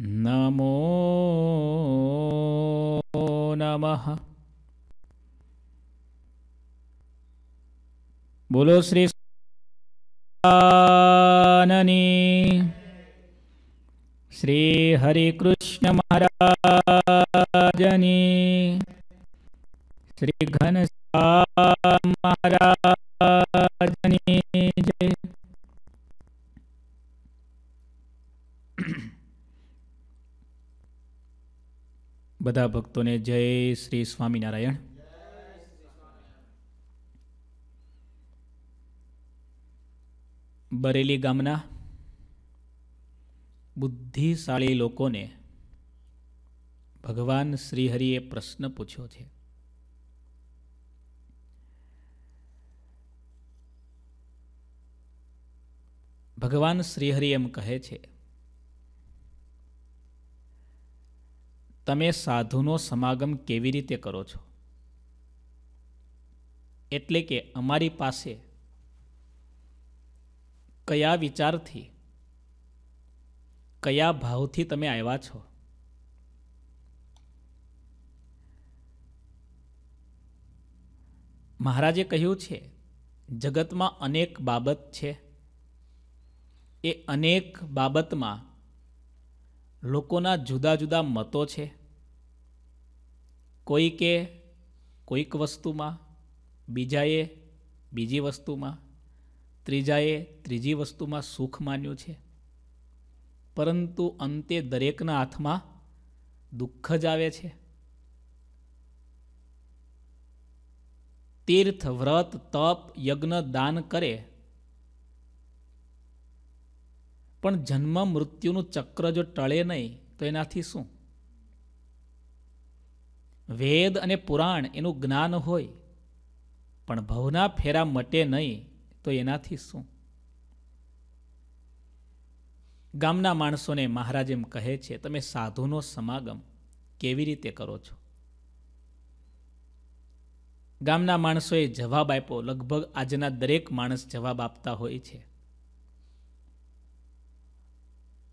नमो नमः बोलो श्री श्रीनि श्रीहरिकृष्णमहाराजनि महाराजनी जय બધા ભક્તોને જય શ્રી સ્વામિનારાયણ બરેલી ગામના બુદ્ધિશાળી લોકોને ભગવાન શ્રીહરિએ પ્રશ્ન પૂછ્યો છે ભગવાન શ્રીહરિ એમ કહે છે તમે સાધુનો સમાગમ કેવી રીતે કરો છો એટલે કે અમારી પાસે કયા વિચારથી કયા ભાવથી તમે આવ્યા છો મહારાજે કહ્યું છે જગતમાં અનેક બાબત છે એ અનેક બાબતમાં લોકોના જુદા જુદા મતો છે કોઈકે કોઈક વસ્તુમાં બીજાએ બીજી વસ્તુમાં ત્રીજાએ ત્રીજી વસ્તુમાં સુખ માન્યું છે પરંતુ અંતે દરેકના હાથમાં દુઃખ જ આવે છે તીર્થ વ્રત તપ યજ્ઞ દાન કરે પણ જન્મ મૃત્યુનું ચક્ર જો ટળે નહીં તો એનાથી શું વેદ અને પુરાણ એનું જ્ઞાન હોય પણ ભવના ફેરા મટે નહીં તો એનાથી શું ગામના માણસોને મહારાજ એમ કહે છે તમે સાધુનો સમાગમ કેવી રીતે કરો છો ગામના માણસોએ જવાબ આપ્યો લગભગ આજના દરેક માણસ જવાબ આપતા હોય છે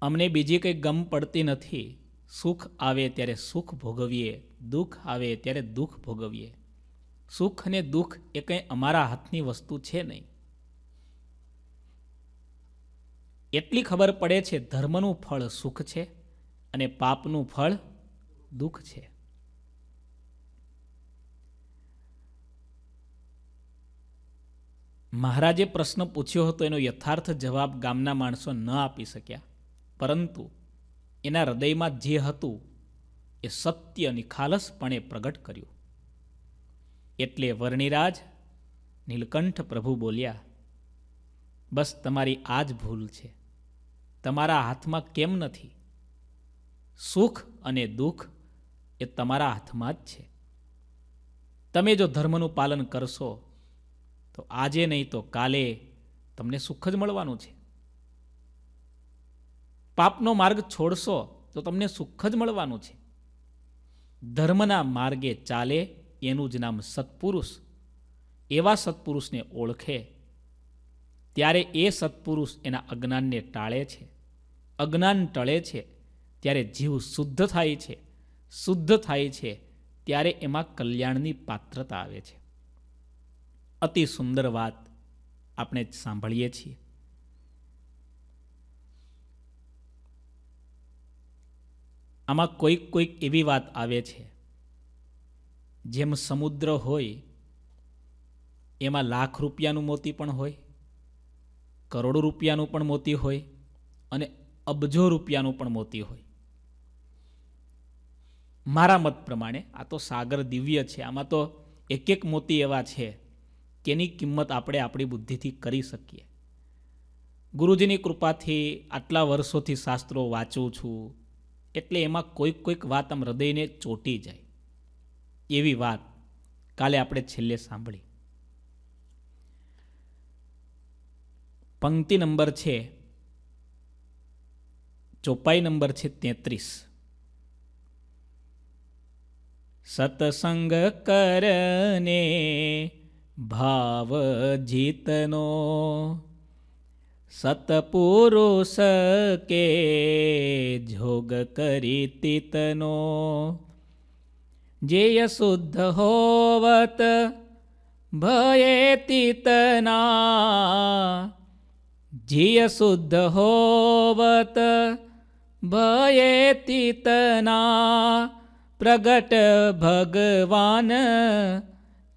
અમને બીજી કંઈ ગમ પડતી નથી સુખ આવે ત્યારે સુખ ભોગવીએ દુઃખ આવે ત્યારે દુઃખ ભોગવીએ સુખ અને દુઃખ એ કંઈ અમારા હાથની વસ્તુ છે નહીં એટલી ખબર પડે છે ધર્મનું ફળ સુખ છે અને પાપનું ફળ દુઃખ છે મહારાજે પ્રશ્ન પૂછ્યો હતો એનો યથાર્થ જવાબ ગામના માણસો ન આપી શક્યા પરંતુ એના હૃદયમાં જે હતું એ સત્ય નિખાલસપણે પ્રગટ કર્યું એટલે વર્ણિરાજ નીલકંઠ પ્રભુ બોલ્યા બસ તમારી આ જ ભૂલ છે તમારા હાથમાં કેમ નથી સુખ અને દુઃખ એ તમારા હાથમાં જ છે તમે જો ધર્મનું પાલન કરશો તો આજે નહીં તો કાલે તમને સુખ જ મળવાનું છે પાપનો માર્ગ છોડશો તો તમને સુખ જ મળવાનું છે ધર્મના માર્ગે ચાલે એનું જ નામ સત્પુરુષ એવા સત્પુરુષને ઓળખે ત્યારે એ સત્પુરુષ એના અજ્ઞાનને ટાળે છે અજ્ઞાન ટળે છે ત્યારે જીવ શુદ્ધ થાય છે શુદ્ધ થાય છે ત્યારે એમાં કલ્યાણની પાત્રતા આવે છે અતિ સુંદર વાત આપણે સાંભળીએ છીએ આમાં કોઈક કોઈક એવી વાત આવે છે જેમ સમુદ્ર હોય એમાં લાખ રૂપિયાનું મોતી પણ હોય કરોડો રૂપિયાનું પણ મોતી હોય અને અબજો રૂપિયાનું પણ મોતી હોય મારા મત પ્રમાણે આ તો સાગર દિવ્ય છે આમાં તો એક એક મોતી એવા છે કેની કિંમત આપણે આપણી બુદ્ધિથી કરી શકીએ ગુરુજીની કૃપાથી આટલા વર્ષોથી શાસ્ત્રો વાંચું છું એટલે એમાં કોઈક કોઈક વાત આમ હૃદયને ચોંટી જાય એવી વાત કાલે આપણે છેલ્લે સાંભળી પંક્તિ નંબર છે ચોપાઈ નંબર છે તેત્રીસ સત્સંગ કરને ભાવ જીતનો सतपुरुष के भये तितना झियशुद्ध भयेतितना होवत भये तितना प्रगट भगवान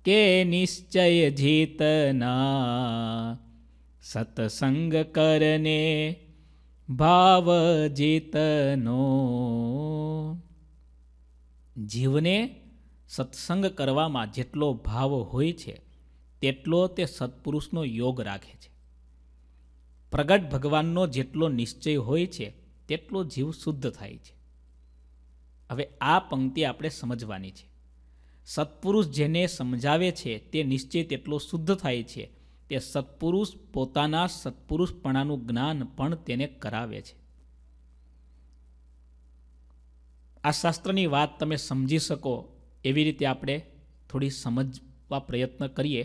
के निश्चय जीतना સત્સંગ કરને ભાવ જીતનો જીવને સત્સંગ કરવામાં જેટલો ભાવ હોય છે તેટલો તે સત્પુરુષનો યોગ રાખે છે પ્રગટ ભગવાનનો જેટલો નિશ્ચય હોય છે તેટલો જીવ શુદ્ધ થાય છે હવે આ પંક્તિ આપણે સમજવાની છે સત્પુરુષ જેને સમજાવે છે તે નિશ્ચય તેટલો શુદ્ધ થાય છે તે સત્પુરુષ પોતાના સત્પુરુષપણાનું જ્ઞાન પણ તેને કરાવે છે આ શાસ્ત્રની વાત તમે સમજી શકો એવી રીતે આપણે થોડી સમજવા પ્રયત્ન કરીએ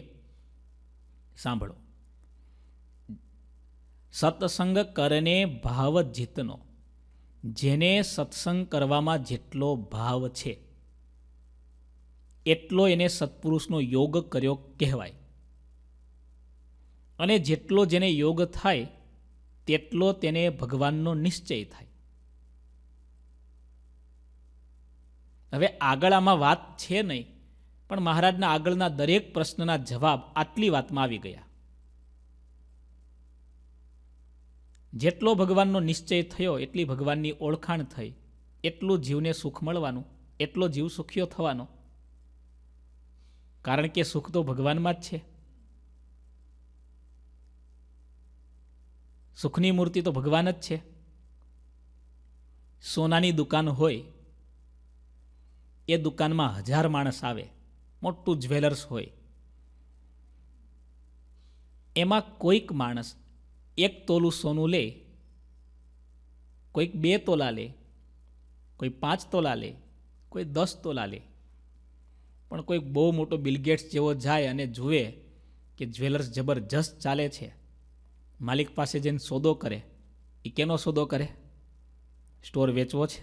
સાંભળો સત્સંગ કરને ભાવ જીતનો જેને સત્સંગ કરવામાં જેટલો ભાવ છે એટલો એને સત્પુરુષનો યોગ કર્યો કહેવાય અને જેટલો જેને યોગ થાય તેટલો તેને ભગવાનનો નિશ્ચય થાય હવે આગળ આમાં વાત છે નહીં પણ મહારાજના આગળના દરેક પ્રશ્નના જવાબ આટલી વાતમાં આવી ગયા જેટલો ભગવાનનો નિશ્ચય થયો એટલી ભગવાનની ઓળખાણ થઈ એટલું જીવને સુખ મળવાનું એટલો જીવ સુખ્યો થવાનો કારણ કે સુખ તો ભગવાનમાં જ છે સુખની મૂર્તિ તો ભગવાન જ છે સોનાની દુકાન હોય એ દુકાનમાં હજાર માણસ આવે મોટું જ્વેલર્સ હોય એમાં કોઈક માણસ એક તોલું સોનું લે કોઈક બે તોલા લે કોઈ પાંચ તોલા લે કોઈ દસ તોલા લે પણ કોઈક બહુ મોટો બિલગેટ્સ જેવો જાય અને જુએ કે જ્વેલર્સ જબરજસ્ત ચાલે છે માલિક પાસે જઈને સોદો કરે એ કેનો સોદો કરે સ્ટોર વેચવો છે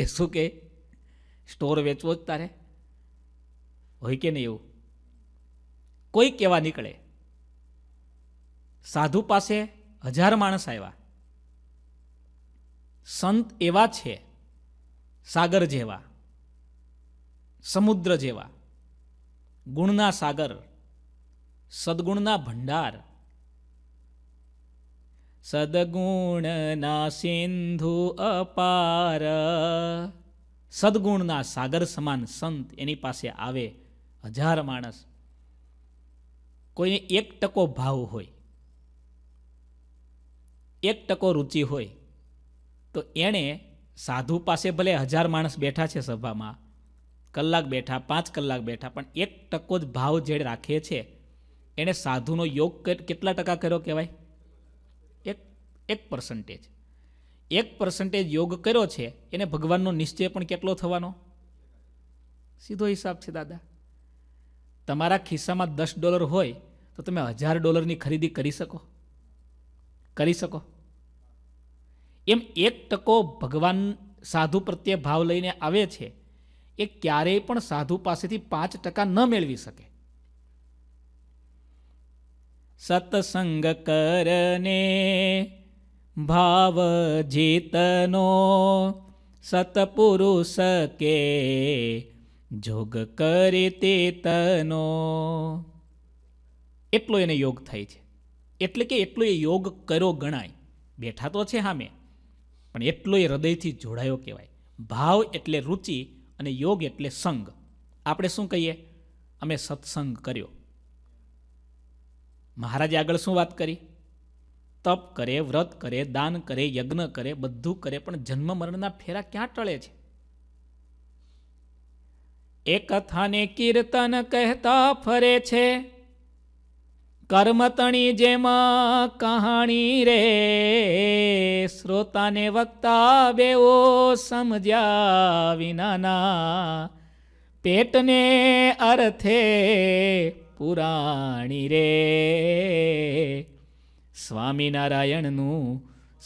એ શું કહે સ્ટોર વેચવો જ તારે હોય કે નહીં એવું કોઈ કહેવા નીકળે સાધુ પાસે હજાર માણસ આવ્યા સંત એવા છે સાગર જેવા સમુદ્ર જેવા ગુણના સાગર સદગુણના ભંડાર સદગુણના સિંધુ અપાર સદગુણના સાગર સમાન સંત એની પાસે આવે હજાર માણસ કોઈને એક ટકો ભાવ હોય એક ટકો રુચિ હોય તો એણે સાધુ પાસે ભલે હજાર માણસ બેઠા છે સભામાં કલાક બેઠા પાંચ કલાક બેઠા પણ એક ટકો જ ભાવ જે રાખે છે એણે સાધુનો યોગ કેટલા ટકા કર્યો કહેવાય એક પર્સન્ટેજ એક પર્સન્ટેજ યોગ કર્યો છે એને ભગવાનનો નિશ્ચય પણ કેટલો થવાનો સીધો હિસાબ છે દાદા તમારા ખિસ્સામાં દસ ડોલર હોય તો તમે હજાર ડોલરની ખરીદી કરી શકો કરી શકો એમ એક ટકો ભગવાન સાધુ પ્રત્યે ભાવ લઈને આવે છે એ ક્યારેય પણ સાધુ પાસેથી પાંચ ટકા ન મેળવી શકે સત્સંગ કરને ભાવ જીતનો સતપુરુષ કે જોગ કરી તેતનો એટલો એને યોગ થાય છે એટલે કે એટલો એ યોગ કર્યો ગણાય બેઠા તો છે હામે પણ એટલો એ હૃદયથી જોડાયો કહેવાય ભાવ એટલે રુચિ અને યોગ એટલે સંગ આપણે શું કહીએ અમે સત્સંગ કર્યો મહારાજે આગળ શું વાત કરી તપ કરે વ્રત કરે દાન કરે યજ્ઞ કરે બધું કરે પણ જન્મ મરણના ફેરા ક્યાં ટળે છે એ કથાને કીર્તન કહેતા ફરે છે કર્મતણી જેમાં કહાણી રે શ્રોતાને વક્તા બેઓ સમજ્યા વિનાના પેટને અર્થે પુરાણી રે સ્વામિનારાયણનું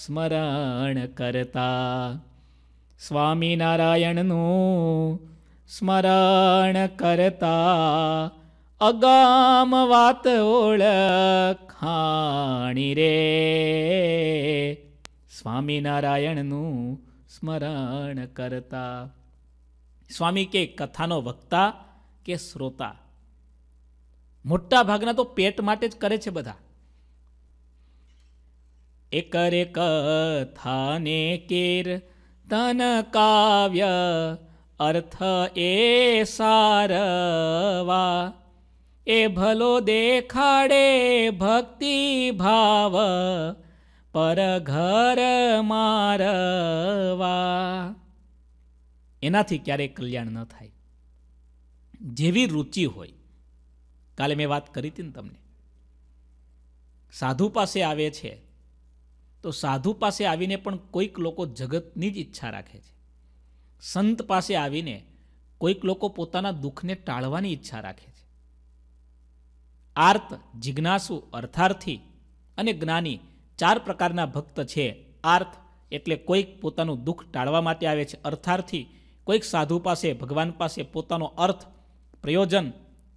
સ્મરણ કરતા સ્વામિનારાયણનું સ્મરણ કરતા અગામ વાત ઓળખાણી રે સ્વામિનારાયણનું સ્મરણ કરતા સ્વામી કે કથાનો વક્તા કે શ્રોતા મોટા ભાગના તો પેટ માટે જ કરે છે બધા એકરે કથાને કીર્તન કાવ્ય અર્થ એ સારવા એ ભલો દેખાડે ભક્તિ ભાવ પર ઘર મારવા એનાથી ક્યારેય કલ્યાણ ન થાય જેવી રુચિ હોય કાલે મેં વાત કરી હતી ને તમને સાધુ પાસે આવે છે તો સાધુ પાસે આવીને પણ કોઈક લોકો જગતની જ ઈચ્છા રાખે છે સંત પાસે આવીને કોઈક લોકો પોતાના દુઃખને ટાળવાની ઈચ્છા રાખે છે આર્ત જિજ્ઞાસુ અર્થાર્થી અને જ્ઞાની ચાર પ્રકારના ભક્ત છે આર્થ એટલે કોઈક પોતાનું દુઃખ ટાળવા માટે આવે છે અર્થાર્થી કોઈક સાધુ પાસે ભગવાન પાસે પોતાનો અર્થ પ્રયોજન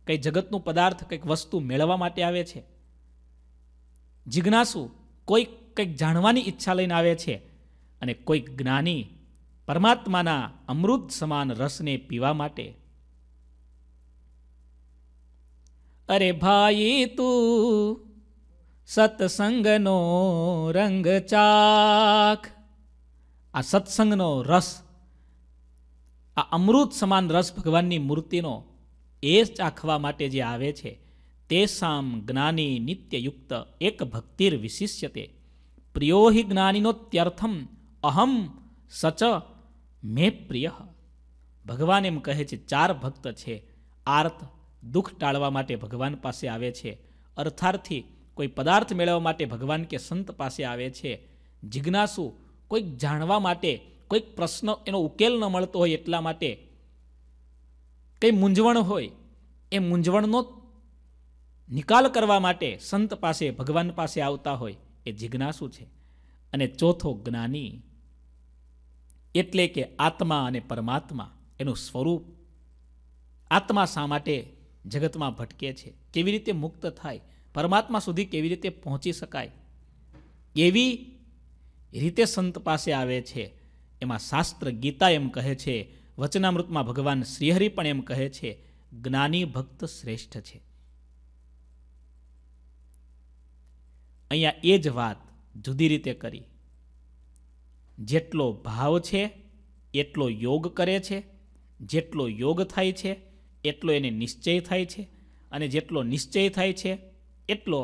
કંઈ જગતનું પદાર્થ કંઈક વસ્તુ મેળવવા માટે આવે છે જિજ્ઞાસુ કોઈક કંઈક જાણવાની ઈચ્છા લઈને આવે છે અને કોઈક જ્ઞાની પરમાત્માના અમૃત સમાન રસને પીવા માટે અરે ભાઈ તું સત્સંગનો રંગ ચાખ આ સત્સંગનો રસ આ અમૃત સમાન રસ ભગવાનની મૂર્તિનો એ ચાખવા માટે જે આવે છે તે સામ જ્ઞાની નિત્યયુક્ત એક ભક્તિર વિશિષ્ય તે પ્રિયો હિ જ્ઞાનીનો ત્યર્થમ અહમ સચ મે પ્રિય ભગવાન એમ કહે છે ચાર ભક્ત છે આર્ત દુઃખ ટાળવા માટે ભગવાન પાસે આવે છે અર્થાર્થી કોઈ પદાર્થ મેળવવા માટે ભગવાન કે સંત પાસે આવે છે જિજ્ઞાસુ કોઈક જાણવા માટે કોઈક પ્રશ્ન એનો ઉકેલ ન મળતો હોય એટલા માટે કંઈ મૂંઝવણ હોય એ મૂંઝવણનો નિકાલ કરવા માટે સંત પાસે ભગવાન પાસે આવતા હોય એ જિજ્ઞાસુ છે અને ચોથો જ્ઞાની એટલે કે આત્મા અને પરમાત્મા એનું સ્વરૂપ આત્મા શા માટે જગતમાં ભટકે છે કેવી રીતે મુક્ત થાય પરમાત્મા સુધી કેવી રીતે પહોંચી શકાય એવી રીતે સંત પાસે આવે છે એમાં શાસ્ત્ર ગીતા એમ કહે છે વચનામૃતમાં ભગવાન શ્રીહરિ પણ એમ કહે છે જ્ઞાની ભક્ત શ્રેષ્ઠ છે અહીંયા એ જ વાત જુદી રીતે કરી જેટલો ભાવ છે એટલો યોગ કરે છે જેટલો યોગ થાય છે એટલો એને નિશ્ચય થાય છે અને જેટલો નિશ્ચય થાય છે એટલો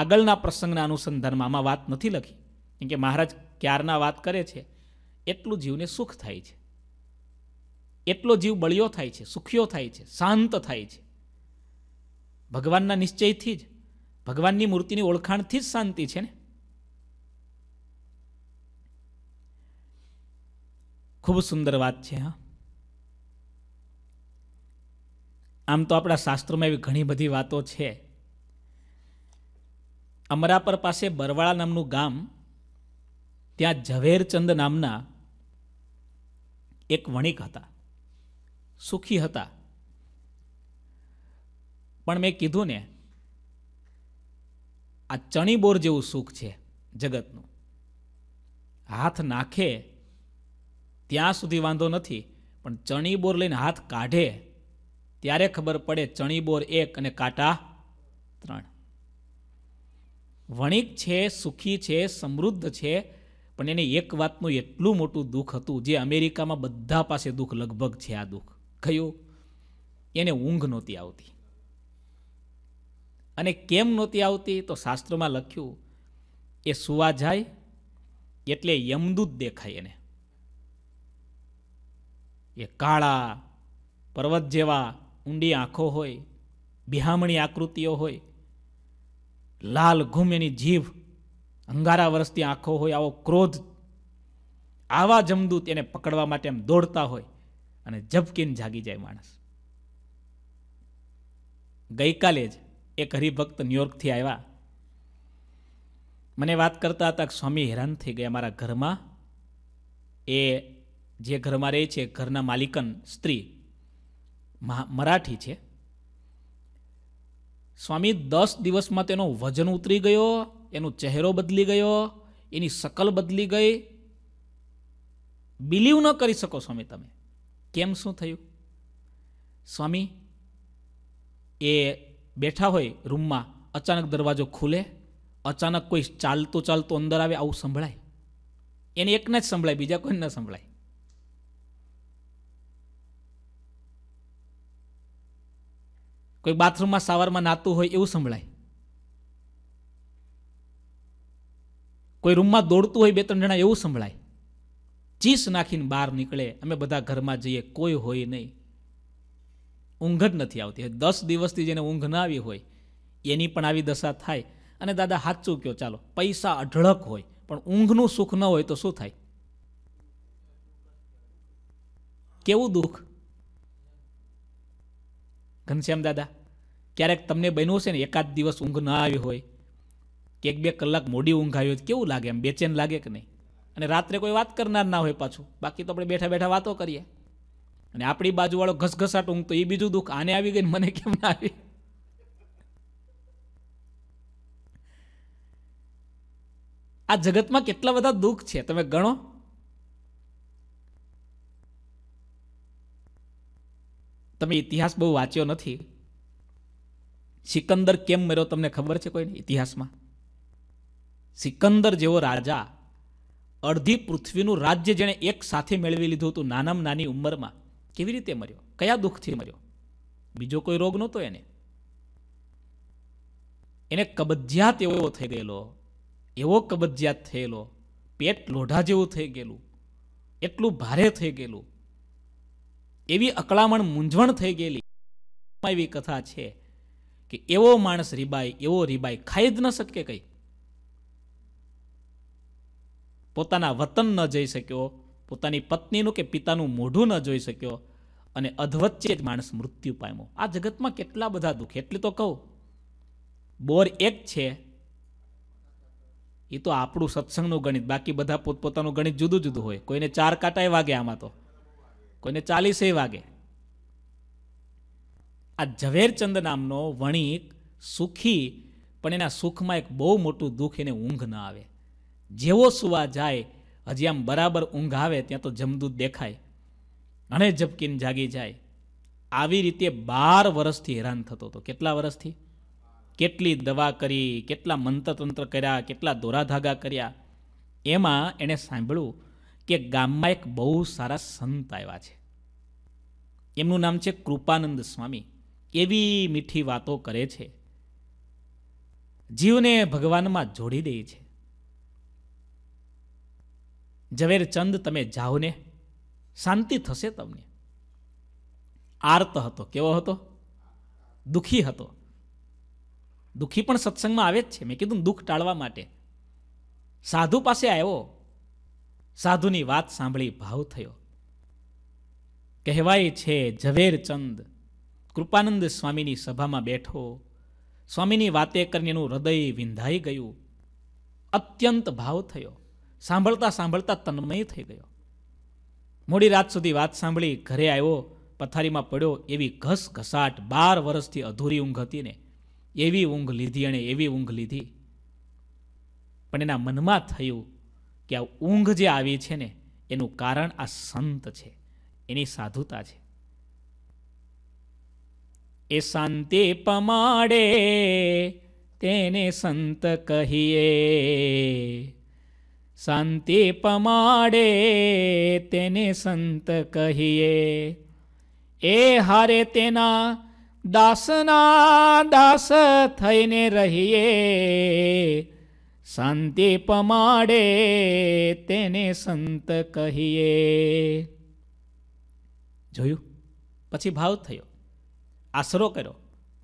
આગળના પ્રસંગના અનુસંધાનમાં આમાં વાત નથી લખી કેમ કે મહારાજ ક્યારના વાત કરે છે એટલું જીવને સુખ થાય છે એટલો જીવ બળિયો થાય છે સુખ્યો થાય છે શાંત થાય છે ભગવાનના નિશ્ચયથી જ ભગવાનની મૂર્તિની ઓળખાણથી જ શાંતિ છે ને ખૂબ સુંદર વાત છે હા આમ તો આપણા શાસ્ત્રોમાં એવી ઘણી બધી વાતો છે અમરાપર પાસે બરવાળા નામનું ગામ ત્યાં ઝવેરચંદ નામના એક વણિક હતા સુખી હતા પણ મેં કીધું ને આ ચણીબોર જેવું સુખ છે જગતનું હાથ નાખે ત્યાં સુધી વાંધો નથી પણ ચણીબોર લઈને હાથ કાઢે ત્યારે ખબર પડે ચણીબોર એક અને કાંટા ત્રણ વણિક છે સુખી છે સમૃદ્ધ છે પણ એને એક વાતનું એટલું મોટું દુઃખ હતું જે અમેરિકામાં બધા પાસે દુઃખ લગભગ છે આ દુઃખ કયું એને ઊંઘ નહોતી આવતી અને કેમ નહોતી આવતી તો શાસ્ત્રમાં લખ્યું એ સુવા જાય એટલે યમદૂત દેખાય એને એ કાળા પર્વત જેવા ઊંડી આંખો હોય બિહામણી આકૃતિઓ હોય લાલ ઘૂમ એની જીભ અંગારા વર્ષથી આંખો હોય આવો ક્રોધ આવા જમદૂત એને પકડવા માટે એમ દોડતા હોય અને ઝબકીને જાગી જાય માણસ ગઈકાલે જ એક હરિભક્ત ન્યુયોર્કથી આવ્યા મને વાત કરતા હતા કે સ્વામી હેરાન થઈ ગયા મારા ઘરમાં એ જે ઘરમાં રહે છે ઘરના માલિકન સ્ત્રી મરાઠી છે સ્વામી દસ દિવસમાં તેનો વજન ઉતરી ગયો એનો ચહેરો બદલી ગયો એની શકલ બદલી ગઈ બિલીવ ન કરી શકો સ્વામી તમે કેમ શું થયું સ્વામી એ બેઠા હોય રૂમમાં અચાનક દરવાજો ખુલે અચાનક કોઈ ચાલતો ચાલતો અંદર આવે આવું સંભળાય એને એકને જ સંભળાય બીજા કોઈને ન સંભળાય કોઈ બાથરૂમમાં સાવરમાં નાતું હોય એવું સંભળાય કોઈ રૂમમાં દોડતું હોય બે ત્રણ જણા એવું સંભળાય ચીસ નાખીને બહાર નીકળે અમે બધા ઘરમાં જઈએ કોઈ હોય નહીં ઊંઘ જ નથી આવતી દસ દિવસથી જેને ઊંઘ ના આવી હોય એની પણ આવી દશા થાય અને દાદા હાચું ચૂક્યો ચાલો પૈસા અઢળક હોય પણ ઊંઘનું સુખ ન હોય તો શું થાય કેવું દુઃખ ઘનશ્યામ દાદા ક્યારેક તમને બન્યું હશે ને એકાદ દિવસ ઊંઘ ના આવી હોય કે એક બે કલાક મોડી ઊંઘ આવી હોય કેવું લાગે એમ બેચેન લાગે કે નહીં અને રાત્રે કોઈ વાત કરનાર ના હોય પાછું બાકી તો આપણે બેઠા બેઠા વાતો કરીએ અને આપણી બાજુવાળો ઘસઘસાટ ઊંઘ તો એ બીજું દુઃખ આને આવી ગઈ મને કેમ ના આવી આ જગતમાં કેટલા બધા દુઃખ છે તમે ગણો તમે ઇતિહાસ બહુ વાંચ્યો નથી સિકંદર કેમ મર્યો તમને ખબર છે કોઈને ઇતિહાસમાં સિકંદર જેવો રાજા અડધી પૃથ્વીનું રાજ્ય જેણે એક સાથે મેળવી લીધું હતું નાનામાં નાની ઉંમરમાં કેવી રીતે મર્યો કયા દુઃખથી મર્યો બીજો કોઈ રોગ નહોતો એને એને કબજિયાત એવો થઈ ગયેલો એવો કબજિયાત થયેલો પેટ લોઢા જેવું થઈ ગયેલું એટલું ભારે થઈ ગયેલું એવી અકળામણ મૂંઝવણ થઈ ગયેલી એવી કથા છે કે એવો માણસ રીબાઈ એવો રીબાઈ ખાઈ જ ન શકે કંઈ પોતાના વતન ન જઈ શક્યો પોતાની પત્નીનું કે પિતાનું મોઢું ન જોઈ શક્યો અને અધવચ્ચે જ માણસ મૃત્યુ પામ્યો આ જગતમાં કેટલા બધા દુઃખ એટલે તો કહું બોર એક છે એ તો આપણું સત્સંગનું ગણિત બાકી બધા પોતપોતાનું ગણિત જુદું જુદું હોય કોઈને ચાર કાંટાએ વાગે આમાં તો કોઈને ચાલીસે વાગે આ ઝવેરચંદ નામનો વણિક સુખી પણ એના સુખમાં એક બહુ મોટું દુઃખ એને ઊંઘ ન આવે જેવો સુવા જાય હજી આમ બરાબર ઊંઘ આવે ત્યાં તો જમદૂત દેખાય ઘણે ઝપકીને જાગી જાય આવી રીતે બાર વર્ષથી હેરાન થતો હતો કેટલા વર્ષથી કેટલી દવા કરી કેટલા મંત્રતંત્ર કર્યા કેટલા દોરાધાગા કર્યા એમાં એણે સાંભળ્યું કે ગામમાં એક બહુ સારા સંત આવ્યા છે એમનું નામ છે કૃપાનંદ સ્વામી એવી મીઠી વાતો કરે છે જીવને ભગવાનમાં જોડી દે છે ઝવેરચંદ તમે જાઓ ને શાંતિ થશે તમને આર્ત હતો કેવો હતો દુઃખી હતો દુઃખી પણ સત્સંગમાં આવે જ છે મેં કીધું દુઃખ ટાળવા માટે સાધુ પાસે આવ્યો સાધુની વાત સાંભળી ભાવ થયો કહેવાય છે ઝવેરચંદ કૃપાનંદ સ્વામીની સભામાં બેઠો સ્વામીની વાતે કરીને એનું હૃદય વિંધાઈ ગયું અત્યંત ભાવ થયો સાંભળતા સાંભળતા તન્મય થઈ ગયો મોડી રાત સુધી વાત સાંભળી ઘરે આવ્યો પથારીમાં પડ્યો એવી ઘસ ઘસાટ બાર વર્ષથી અધૂરી ઊંઘ હતી ને એવી ઊંઘ લીધી એણે એવી ઊંઘ લીધી પણ એના મનમાં થયું કે આ ઊંઘ જે આવી છે ને એનું કારણ આ સંત છે એની સાધુતા છે એ શાંતિ પમાડે તેને સંત કહીએ શાંતિ પમાડે તેને સંત કહીએ એ હારે તેના દાસના દાસ થઈને રહીએ શાંતિ પમાડે તેને સંત કહીએ જોયું પછી ભાવ થયો આશરો કર્યો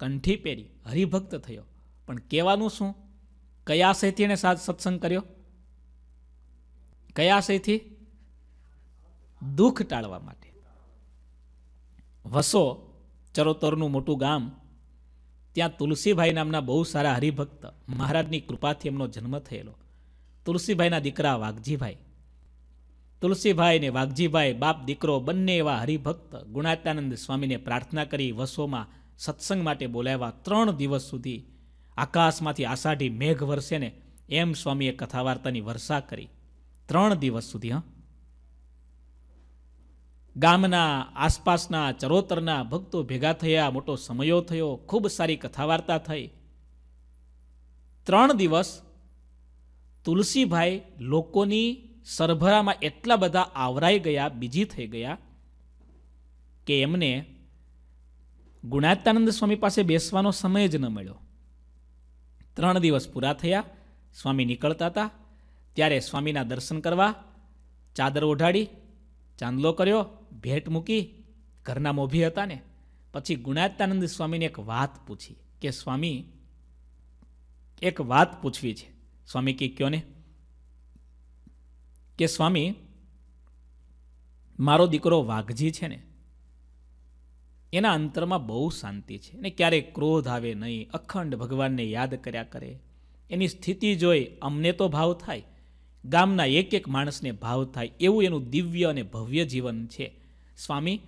કંઠી પહેરી હરિભક્ત થયો પણ કહેવાનું શું કયા સહિત એણે સાથ સત્સંગ કર્યો કયાશયથી દુઃખ ટાળવા માટે વસો ચરોતરનું મોટું ગામ ત્યાં તુલસીભાઈ નામના બહુ સારા હરિભક્ત મહારાજની કૃપાથી એમનો જન્મ થયેલો તુલસીભાઈના દીકરા વાઘજીભાઈ તુલસીભાઈ ને વાઘજીભાઈ બાપ દીકરો બંને એવા હરિભક્ત ગુણાત્યાનંદ સ્વામીને પ્રાર્થના કરી વસોમાં સત્સંગ માટે બોલાવ્યા ત્રણ દિવસ સુધી આકાશમાંથી આષાઢી મેઘ વરસે ને એમ સ્વામીએ કથા વાર્તાની વર્ષા કરી ત્રણ દિવસ સુધી હા ગામના આસપાસના ચરોતરના ભક્તો ભેગા થયા મોટો સમયો થયો ખૂબ સારી કથાવાર્તા થઈ ત્રણ દિવસ તુલસીભાઈ લોકોની સરભરામાં એટલા બધા આવરાઈ ગયા બીજી થઈ ગયા કે એમને ગુણાતાનંદ સ્વામી પાસે બેસવાનો સમય જ ન મળ્યો ત્રણ દિવસ પૂરા થયા સ્વામી નીકળતા હતા ત્યારે સ્વામીના દર્શન કરવા ચાદર ઓઢાડી ચાંદલો કર્યો ભેટ મૂકી ઘરના મોભી હતા ને પછી ગુણાત્યાનંદ સ્વામીને એક વાત પૂછી કે સ્વામી એક વાત પૂછવી છે સ્વામી કે કયો ને કે સ્વામી મારો દીકરો વાઘજી છે ને એના અંતરમાં બહુ શાંતિ છે ને ક્યારેય ક્રોધ આવે નહીં અખંડ ભગવાનને યાદ કર્યા કરે એની સ્થિતિ જોઈ અમને તો ભાવ થાય ગામના એક એક માણસને ભાવ થાય એવું એનું દિવ્ય અને ભવ્ય જીવન છે સ્વામી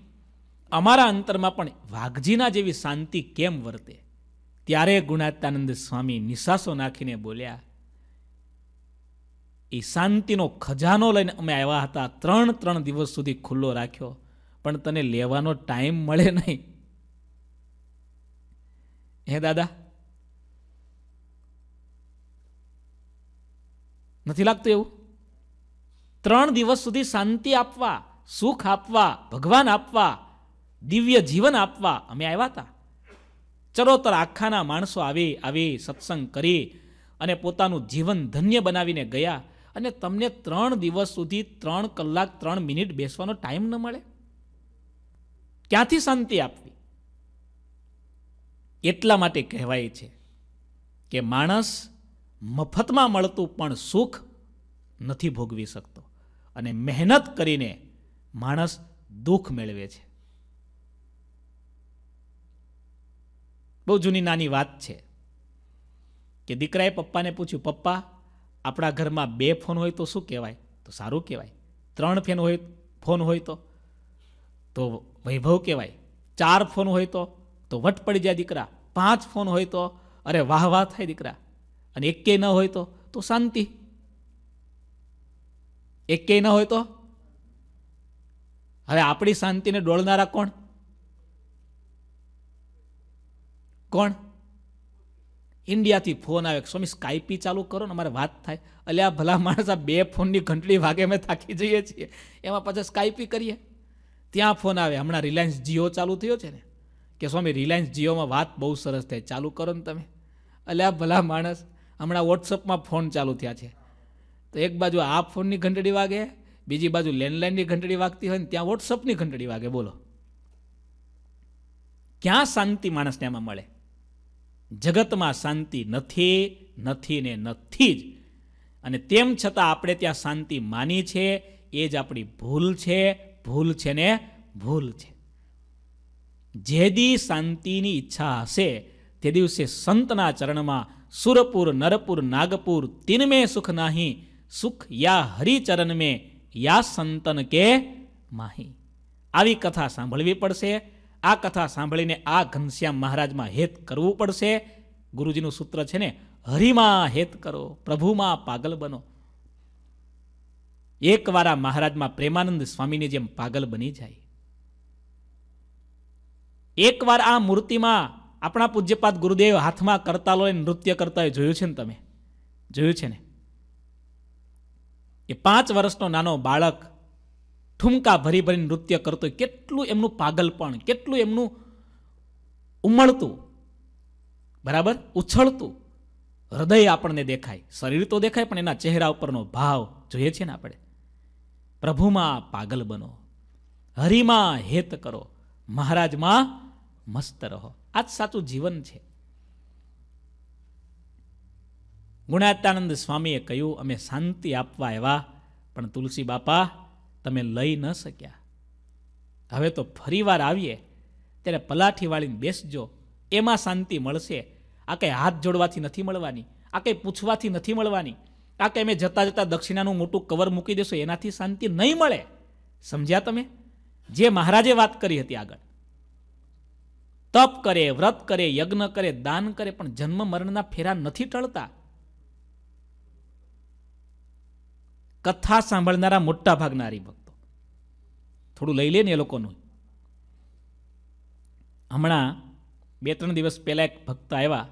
અમારા અંતરમાં પણ વાઘજીના જેવી શાંતિ કેમ વર્તે ત્યારે ગુણાત્યાનંદ સ્વામી નિશાસો નાખીને બોલ્યા એ શાંતિનો ખજાનો લઈને અમે આવ્યા હતા ત્રણ ત્રણ દિવસ સુધી ખુલ્લો રાખ્યો પણ તને લેવાનો ટાઈમ મળે નહીં હે દાદા નથી લાગતું એવું ત્રણ દિવસ સુધી શાંતિ આપવા સુખ આપવા ભગવાન આપવા દિવ્ય જીવન આપવા અમે આવ્યા હતા ચરોતર આખાના માણસો આવે આવે સત્સંગ કરી અને પોતાનું જીવન ધન્ય બનાવીને ગયા અને તમને ત્રણ દિવસ સુધી ત્રણ કલાક ત્રણ મિનિટ બેસવાનો ટાઈમ ન મળે ક્યાંથી શાંતિ આપવી એટલા માટે કહેવાય છે કે માણસ મફતમાં મળતું પણ સુખ નથી ભોગવી શકતો અને મહેનત કરીને માણસ દુઃખ મેળવે છે બહુ જૂની નાની વાત છે કે દીકરાએ પપ્પાને પૂછ્યું પપ્પા આપણા ઘરમાં બે ફોન હોય તો શું કહેવાય તો સારું કહેવાય ત્રણ ફેન હોય ફોન હોય તો તો વૈભવ કહેવાય ચાર ફોન હોય તો તો વટ પડી જાય દીકરા પાંચ ફોન હોય તો અરે વાહ વાહ થાય દીકરા અને એકે ન હોય તો તો શાંતિ એકે ન હોય તો હવે આપણી શાંતિને ડોળનારા કોણ કોણ ઇન્ડિયાથી ફોન આવે સ્વામી સ્કાઈપી ચાલુ કરો ને અમારે વાત થાય એટલે આ ભલા માણસ આ બે ફોનની ઘંટડી વાગે અમે થાકી જઈએ છીએ એમાં પાછા સ્કાઈપી કરીએ ત્યાં ફોન આવે હમણાં રિલાયન્સ જીઓ ચાલુ થયો છે ને કે સ્વામી રિલાયન્સ જીઓમાં વાત બહુ સરસ થાય ચાલુ કરો ને તમે એટલે આ ભલા માણસ હમણાં વોટ્સઅપમાં ફોન ચાલુ થયા છે તો એક બાજુ આ ફોનની ઘંટડી વાગે બીજી બાજુ લેન્ડલાઇનની ઘંટડી વાગતી હોય ને ત્યાં વોટ્સઅપની ઘંટડી વાગે બોલો ક્યાં શાંતિ માણસને એમાં મળે જગતમાં શાંતિ નથી નથી ને નથી જ અને તેમ છતાં આપણે ત્યાં શાંતિ માની છે એ જ આપણી ભૂલ છે ભૂલ છે ને ભૂલ છે જે દી શાંતિની ઈચ્છા હશે તે દિવસે સંતના ચરણમાં સુરપુર નરપુર નાગપુર તિનમે સુખ નાહી સુખ યા હરિચરણ મેં યા સંતન કે માહી આવી કથા સાંભળવી પડશે આ કથા સાંભળીને આ ઘનશ્યામ મહારાજમાં હેત કરવું પડશે ગુરુજીનું સૂત્ર છે ને હરિમાં હેત કરો પ્રભુમાં પાગલ બનો એકવાર આ મહારાજમાં પ્રેમાનંદ સ્વામીની જેમ પાગલ બની જાય એકવાર આ મૂર્તિમાં આપણા પૂજ્યપાદ ગુરુદેવ હાથમાં કરતા લો નૃત્ય કરતા હોય જોયું છે ને તમે જોયું છે ને એ પાંચ વર્ષનો નાનો બાળક ઠુમકા ભરી ભરીને નૃત્ય કરતો હોય કેટલું એમનું પાગલપણ કેટલું એમનું ઉમળતું બરાબર ઉછળતું હૃદય આપણને દેખાય શરીર તો દેખાય પણ એના ચહેરા ઉપરનો ભાવ જોઈએ છે ને આપણે પ્રભુમાં પાગલ બનો હરિમાં હેત કરો મહારાજમાં મસ્ત રહો આ જ સાચું જીવન છે ગુણાત્યાનંદ સ્વામીએ કહ્યું અમે શાંતિ આપવા એવા પણ તુલસી બાપા તમે લઈ ન શક્યા હવે તો ફરીવાર આવીએ ત્યારે પલાઠી વાળીને બેસજો એમાં શાંતિ મળશે આ કંઈ હાથ જોડવાથી નથી મળવાની આ કંઈ પૂછવાથી નથી મળવાની આ કંઈ મેં જતાં જતાં દક્ષિણાનું મોટું કવર મૂકી દેશો એનાથી શાંતિ નહીં મળે સમજ્યા તમે જે મહારાજે વાત કરી હતી આગળ તપ કરે વ્રત કરે યજ્ઞ કરે દાન કરે પણ જન્મ મરણના ફેરા નથી ટળતા કથા સાંભળનારા મોટા ભાગના હરિભક્તો થોડું લઈ લે ને એ લોકોનું હમણાં બે ત્રણ દિવસ પહેલાં એક ભક્ત આવ્યા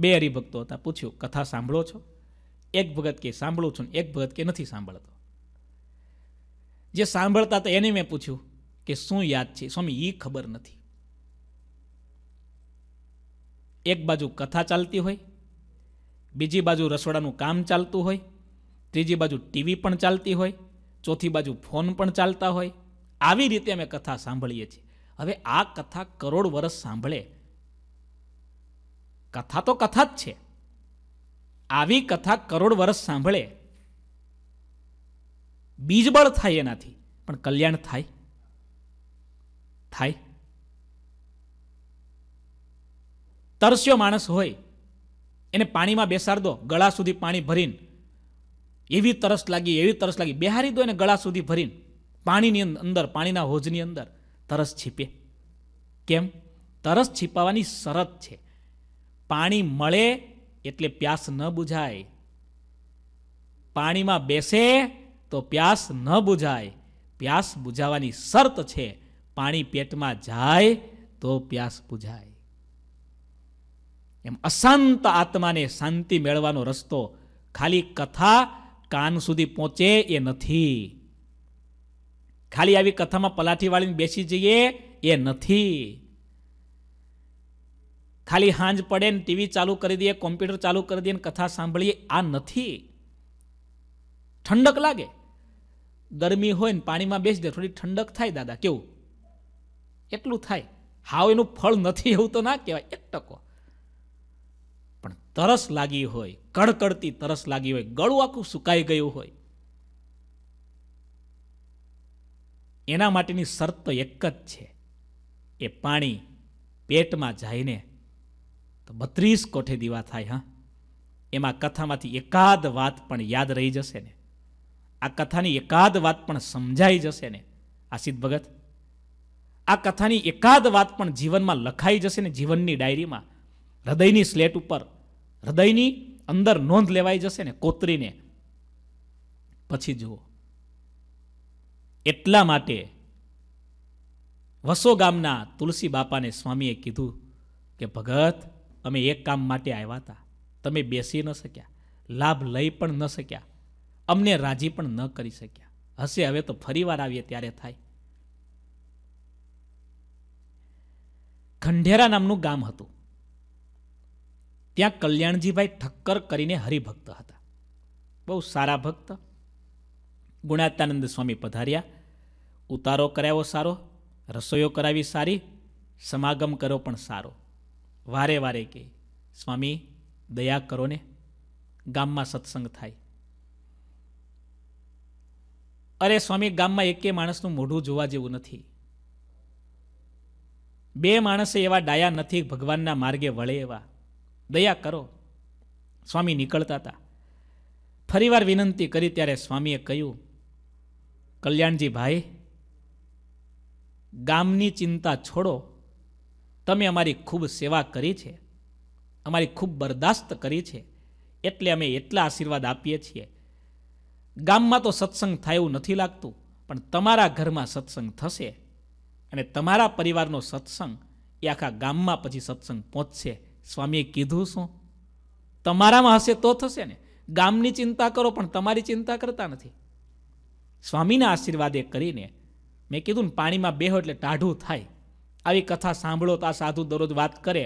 બે હરિભક્તો હતા પૂછ્યું કથા સાંભળો છો એક ભગત કે સાંભળું છું એક ભગત કે નથી સાંભળતો જે સાંભળતા તો એને મેં પૂછ્યું કે શું યાદ છે સ્વામી એ ખબર નથી એક બાજુ કથા ચાલતી હોય બીજી બાજુ રસોડાનું કામ ચાલતું હોય ત્રીજી બાજુ ટીવી પણ ચાલતી હોય ચોથી બાજુ ફોન પણ ચાલતા હોય આવી રીતે અમે કથા સાંભળીએ છીએ હવે આ કથા કરોડ વર્ષ સાંભળે કથા તો કથા જ છે આવી કથા કરોડ વર્ષ સાંભળે બીજબળ થાય એનાથી પણ કલ્યાણ થાય થાય તરસ્યો માણસ હોય એને પાણીમાં બેસાડ દો ગળા સુધી પાણી ભરીને એવી તરસ લાગી એવી તરસ લાગી બેહારી દો એને ગળા સુધી ભરીને પાણીની અંદર પાણીના હોજની અંદર તરસ છીપે કેમ તરસ છીપાવાની શરત છે પાણી મળે એટલે પ્યાસ ન બુઝાય પાણીમાં બેસે તો પ્યાસ ન બુઝાય પ્યાસ બુઝાવવાની શરત છે પાણી પેટમાં જાય તો પ્યાસ બુઝાય એમ અશાંત આત્માને શાંતિ મેળવાનો રસ્તો ખાલી કથા કાન સુધી પહોંચે એ નથી ખાલી આવી કથામાં પલાઠી વાળીને બેસી જઈએ એ નથી ખાલી હાંજ પડે ને ટીવી ચાલુ કરી દઈએ કોમ્પ્યુટર ચાલુ કરી દઈએ ને કથા સાંભળીએ આ નથી ઠંડક લાગે ગરમી હોય ને પાણીમાં બેસી દે થોડી ઠંડક થાય દાદા કેવું એટલું થાય હાવ એનું ફળ નથી એવું તો ના કહેવાય એક ટકો તરસ લાગી હોય કડકડતી તરસ લાગી હોય ગળું આખું સુકાઈ ગયું હોય એના માટેની શરત તો એક જ છે એ પાણી પેટમાં જઈને તો બત્રીસ કોઠે દીવા થાય હા એમાં કથામાંથી એકાદ વાત પણ યાદ રહી જશે ને આ કથાની એકાદ વાત પણ સમજાઈ જશે ને આ સિદ્ધ ભગત આ કથાની એકાદ વાત પણ જીવનમાં લખાઈ જશે ને જીવનની ડાયરીમાં હૃદયની સ્લેટ ઉપર હૃદયની અંદર નોંધ લેવાઈ જશે ને કોતરીને પછી જુઓ એટલા માટે વસો ગામના તુલસી બાપાને સ્વામીએ કીધું કે ભગત અમે એક કામ માટે આવ્યા હતા તમે બેસી ન શક્યા લાભ લઈ પણ ન શક્યા અમને રાજી પણ ન કરી શક્યા હશે હવે તો ફરીવાર આવીએ ત્યારે થાય ખંઢેરા નામનું ગામ હતું ત્યાં કલ્યાણજીભાઈ ઠક્કર કરીને હરિભક્ત હતા બહુ સારા ભક્ત ગુણાતાનંદ સ્વામી પધાર્યા ઉતારો કરાવ્યો સારો રસોઈઓ કરાવી સારી સમાગમ કરો પણ સારો વારે વારે કે સ્વામી દયા કરો ને ગામમાં સત્સંગ થાય અરે સ્વામી ગામમાં એકે માણસનું મોઢું જોવા જેવું નથી બે માણસે એવા ડાયા નથી ભગવાનના માર્ગે વળે એવા દયા કરો સ્વામી નીકળતા હતા ફરીવાર વિનંતી કરી ત્યારે સ્વામીએ કહ્યું કલ્યાણજી ભાઈ ગામની ચિંતા છોડો તમે અમારી ખૂબ સેવા કરી છે અમારી ખૂબ બરદાસ્ત કરી છે એટલે અમે એટલા આશીર્વાદ આપીએ છીએ ગામમાં તો સત્સંગ થાય એવું નથી લાગતું પણ તમારા ઘરમાં સત્સંગ થશે અને તમારા પરિવારનો સત્સંગ એ આખા ગામમાં પછી સત્સંગ પહોંચશે સ્વામીએ કીધું શું તમારામાં હશે તો થશે ને ગામની ચિંતા કરો પણ તમારી ચિંતા કરતા નથી સ્વામીના આશીર્વાદે કરીને મેં કીધું ને પાણીમાં બેહો એટલે ટાઢું થાય આવી કથા સાંભળો તો આ સાધુ દરરોજ વાત કરે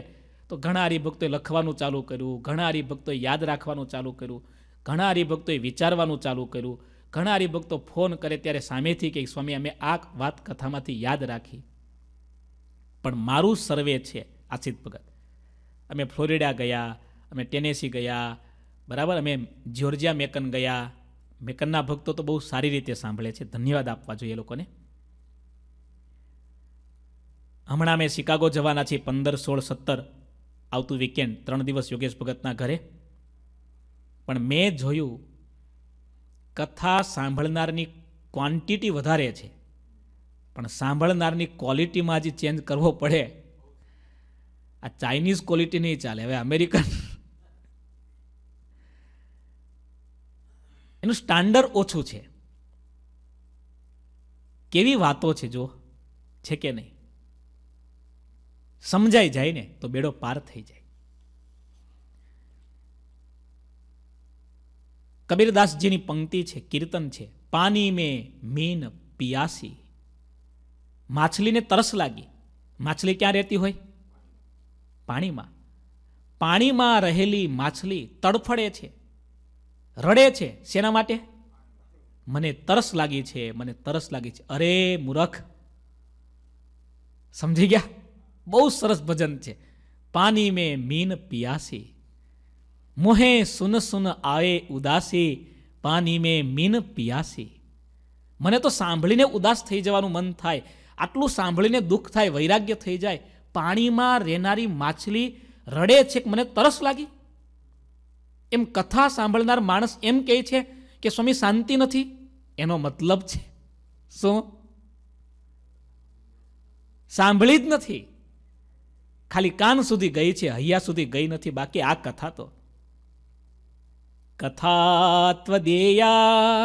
તો ઘણા હરિભક્તોએ લખવાનું ચાલુ કર્યું ઘણા હરિભક્તોએ યાદ રાખવાનું ચાલુ કર્યું ઘણા હરિભક્તોએ વિચારવાનું ચાલુ કર્યું ઘણા હરિભક્તો ફોન કરે ત્યારે સામેથી કે સ્વામી અમે આ વાત કથામાંથી યાદ રાખી પણ મારું સર્વે છે આ ભગત અમે ફ્લોરિડા ગયા અમે ટેનેસી ગયા બરાબર અમે જ્યોર્જિયા મેકન ગયા મેકનના ભક્તો તો બહુ સારી રીતે સાંભળે છે ધન્યવાદ આપવા જોઈએ લોકોને હમણાં અમે શિકાગો જવાના છીએ પંદર સોળ સત્તર આવતું વીકેન્ડ ત્રણ દિવસ યોગેશ ભગતના ઘરે પણ મેં જોયું કથા સાંભળનારની ક્વોન્ટિટી વધારે છે પણ સાંભળનારની ક્વોલિટીમાં જે ચેન્જ કરવો પડે આ ચાઇનીઝ ક્વોલિટી નહીં ચાલે હવે અમેરિકન એનું સ્ટાન્ડર્ડ ઓછું છે કેવી વાતો છે જો છે કે નહીં સમજાઈ જાય ને તો બેડો પાર થઈ જાય કબીરદાસજીની પંક્તિ છે કીર્તન છે પાણી મેં મીન પિયાસી માછલીને તરસ લાગી માછલી ક્યાં રહેતી હોય પાણીમાં પાણીમાં રહેલી માછલી તડફડે છે રડે છે શેના માટે મને તરસ લાગી છે મને તરસ લાગી છે અરે મૂરખ સમજી ગયા બહુ સરસ ભજન છે પાણી મેં મીન પિયાસી મોહે સુન સુન આવે ઉદાસી પાણી મેં મીન પિયાસી મને તો સાંભળીને ઉદાસ થઈ જવાનું મન થાય આટલું સાંભળીને દુઃખ થાય વૈરાગ્ય થઈ જાય પાણીમાં રહેનારી માછલી રડે છે કે મને તરસ લાગી એમ કથા સાંભળનાર માણસ એમ કહે છે કે સ્વામી શાંતિ નથી એનો મતલબ છે શું સાંભળી જ નથી ખાલી કાન સુધી ગઈ છે હૈયા સુધી ગઈ નથી બાકી આ કથા તો કથાત્વદેયા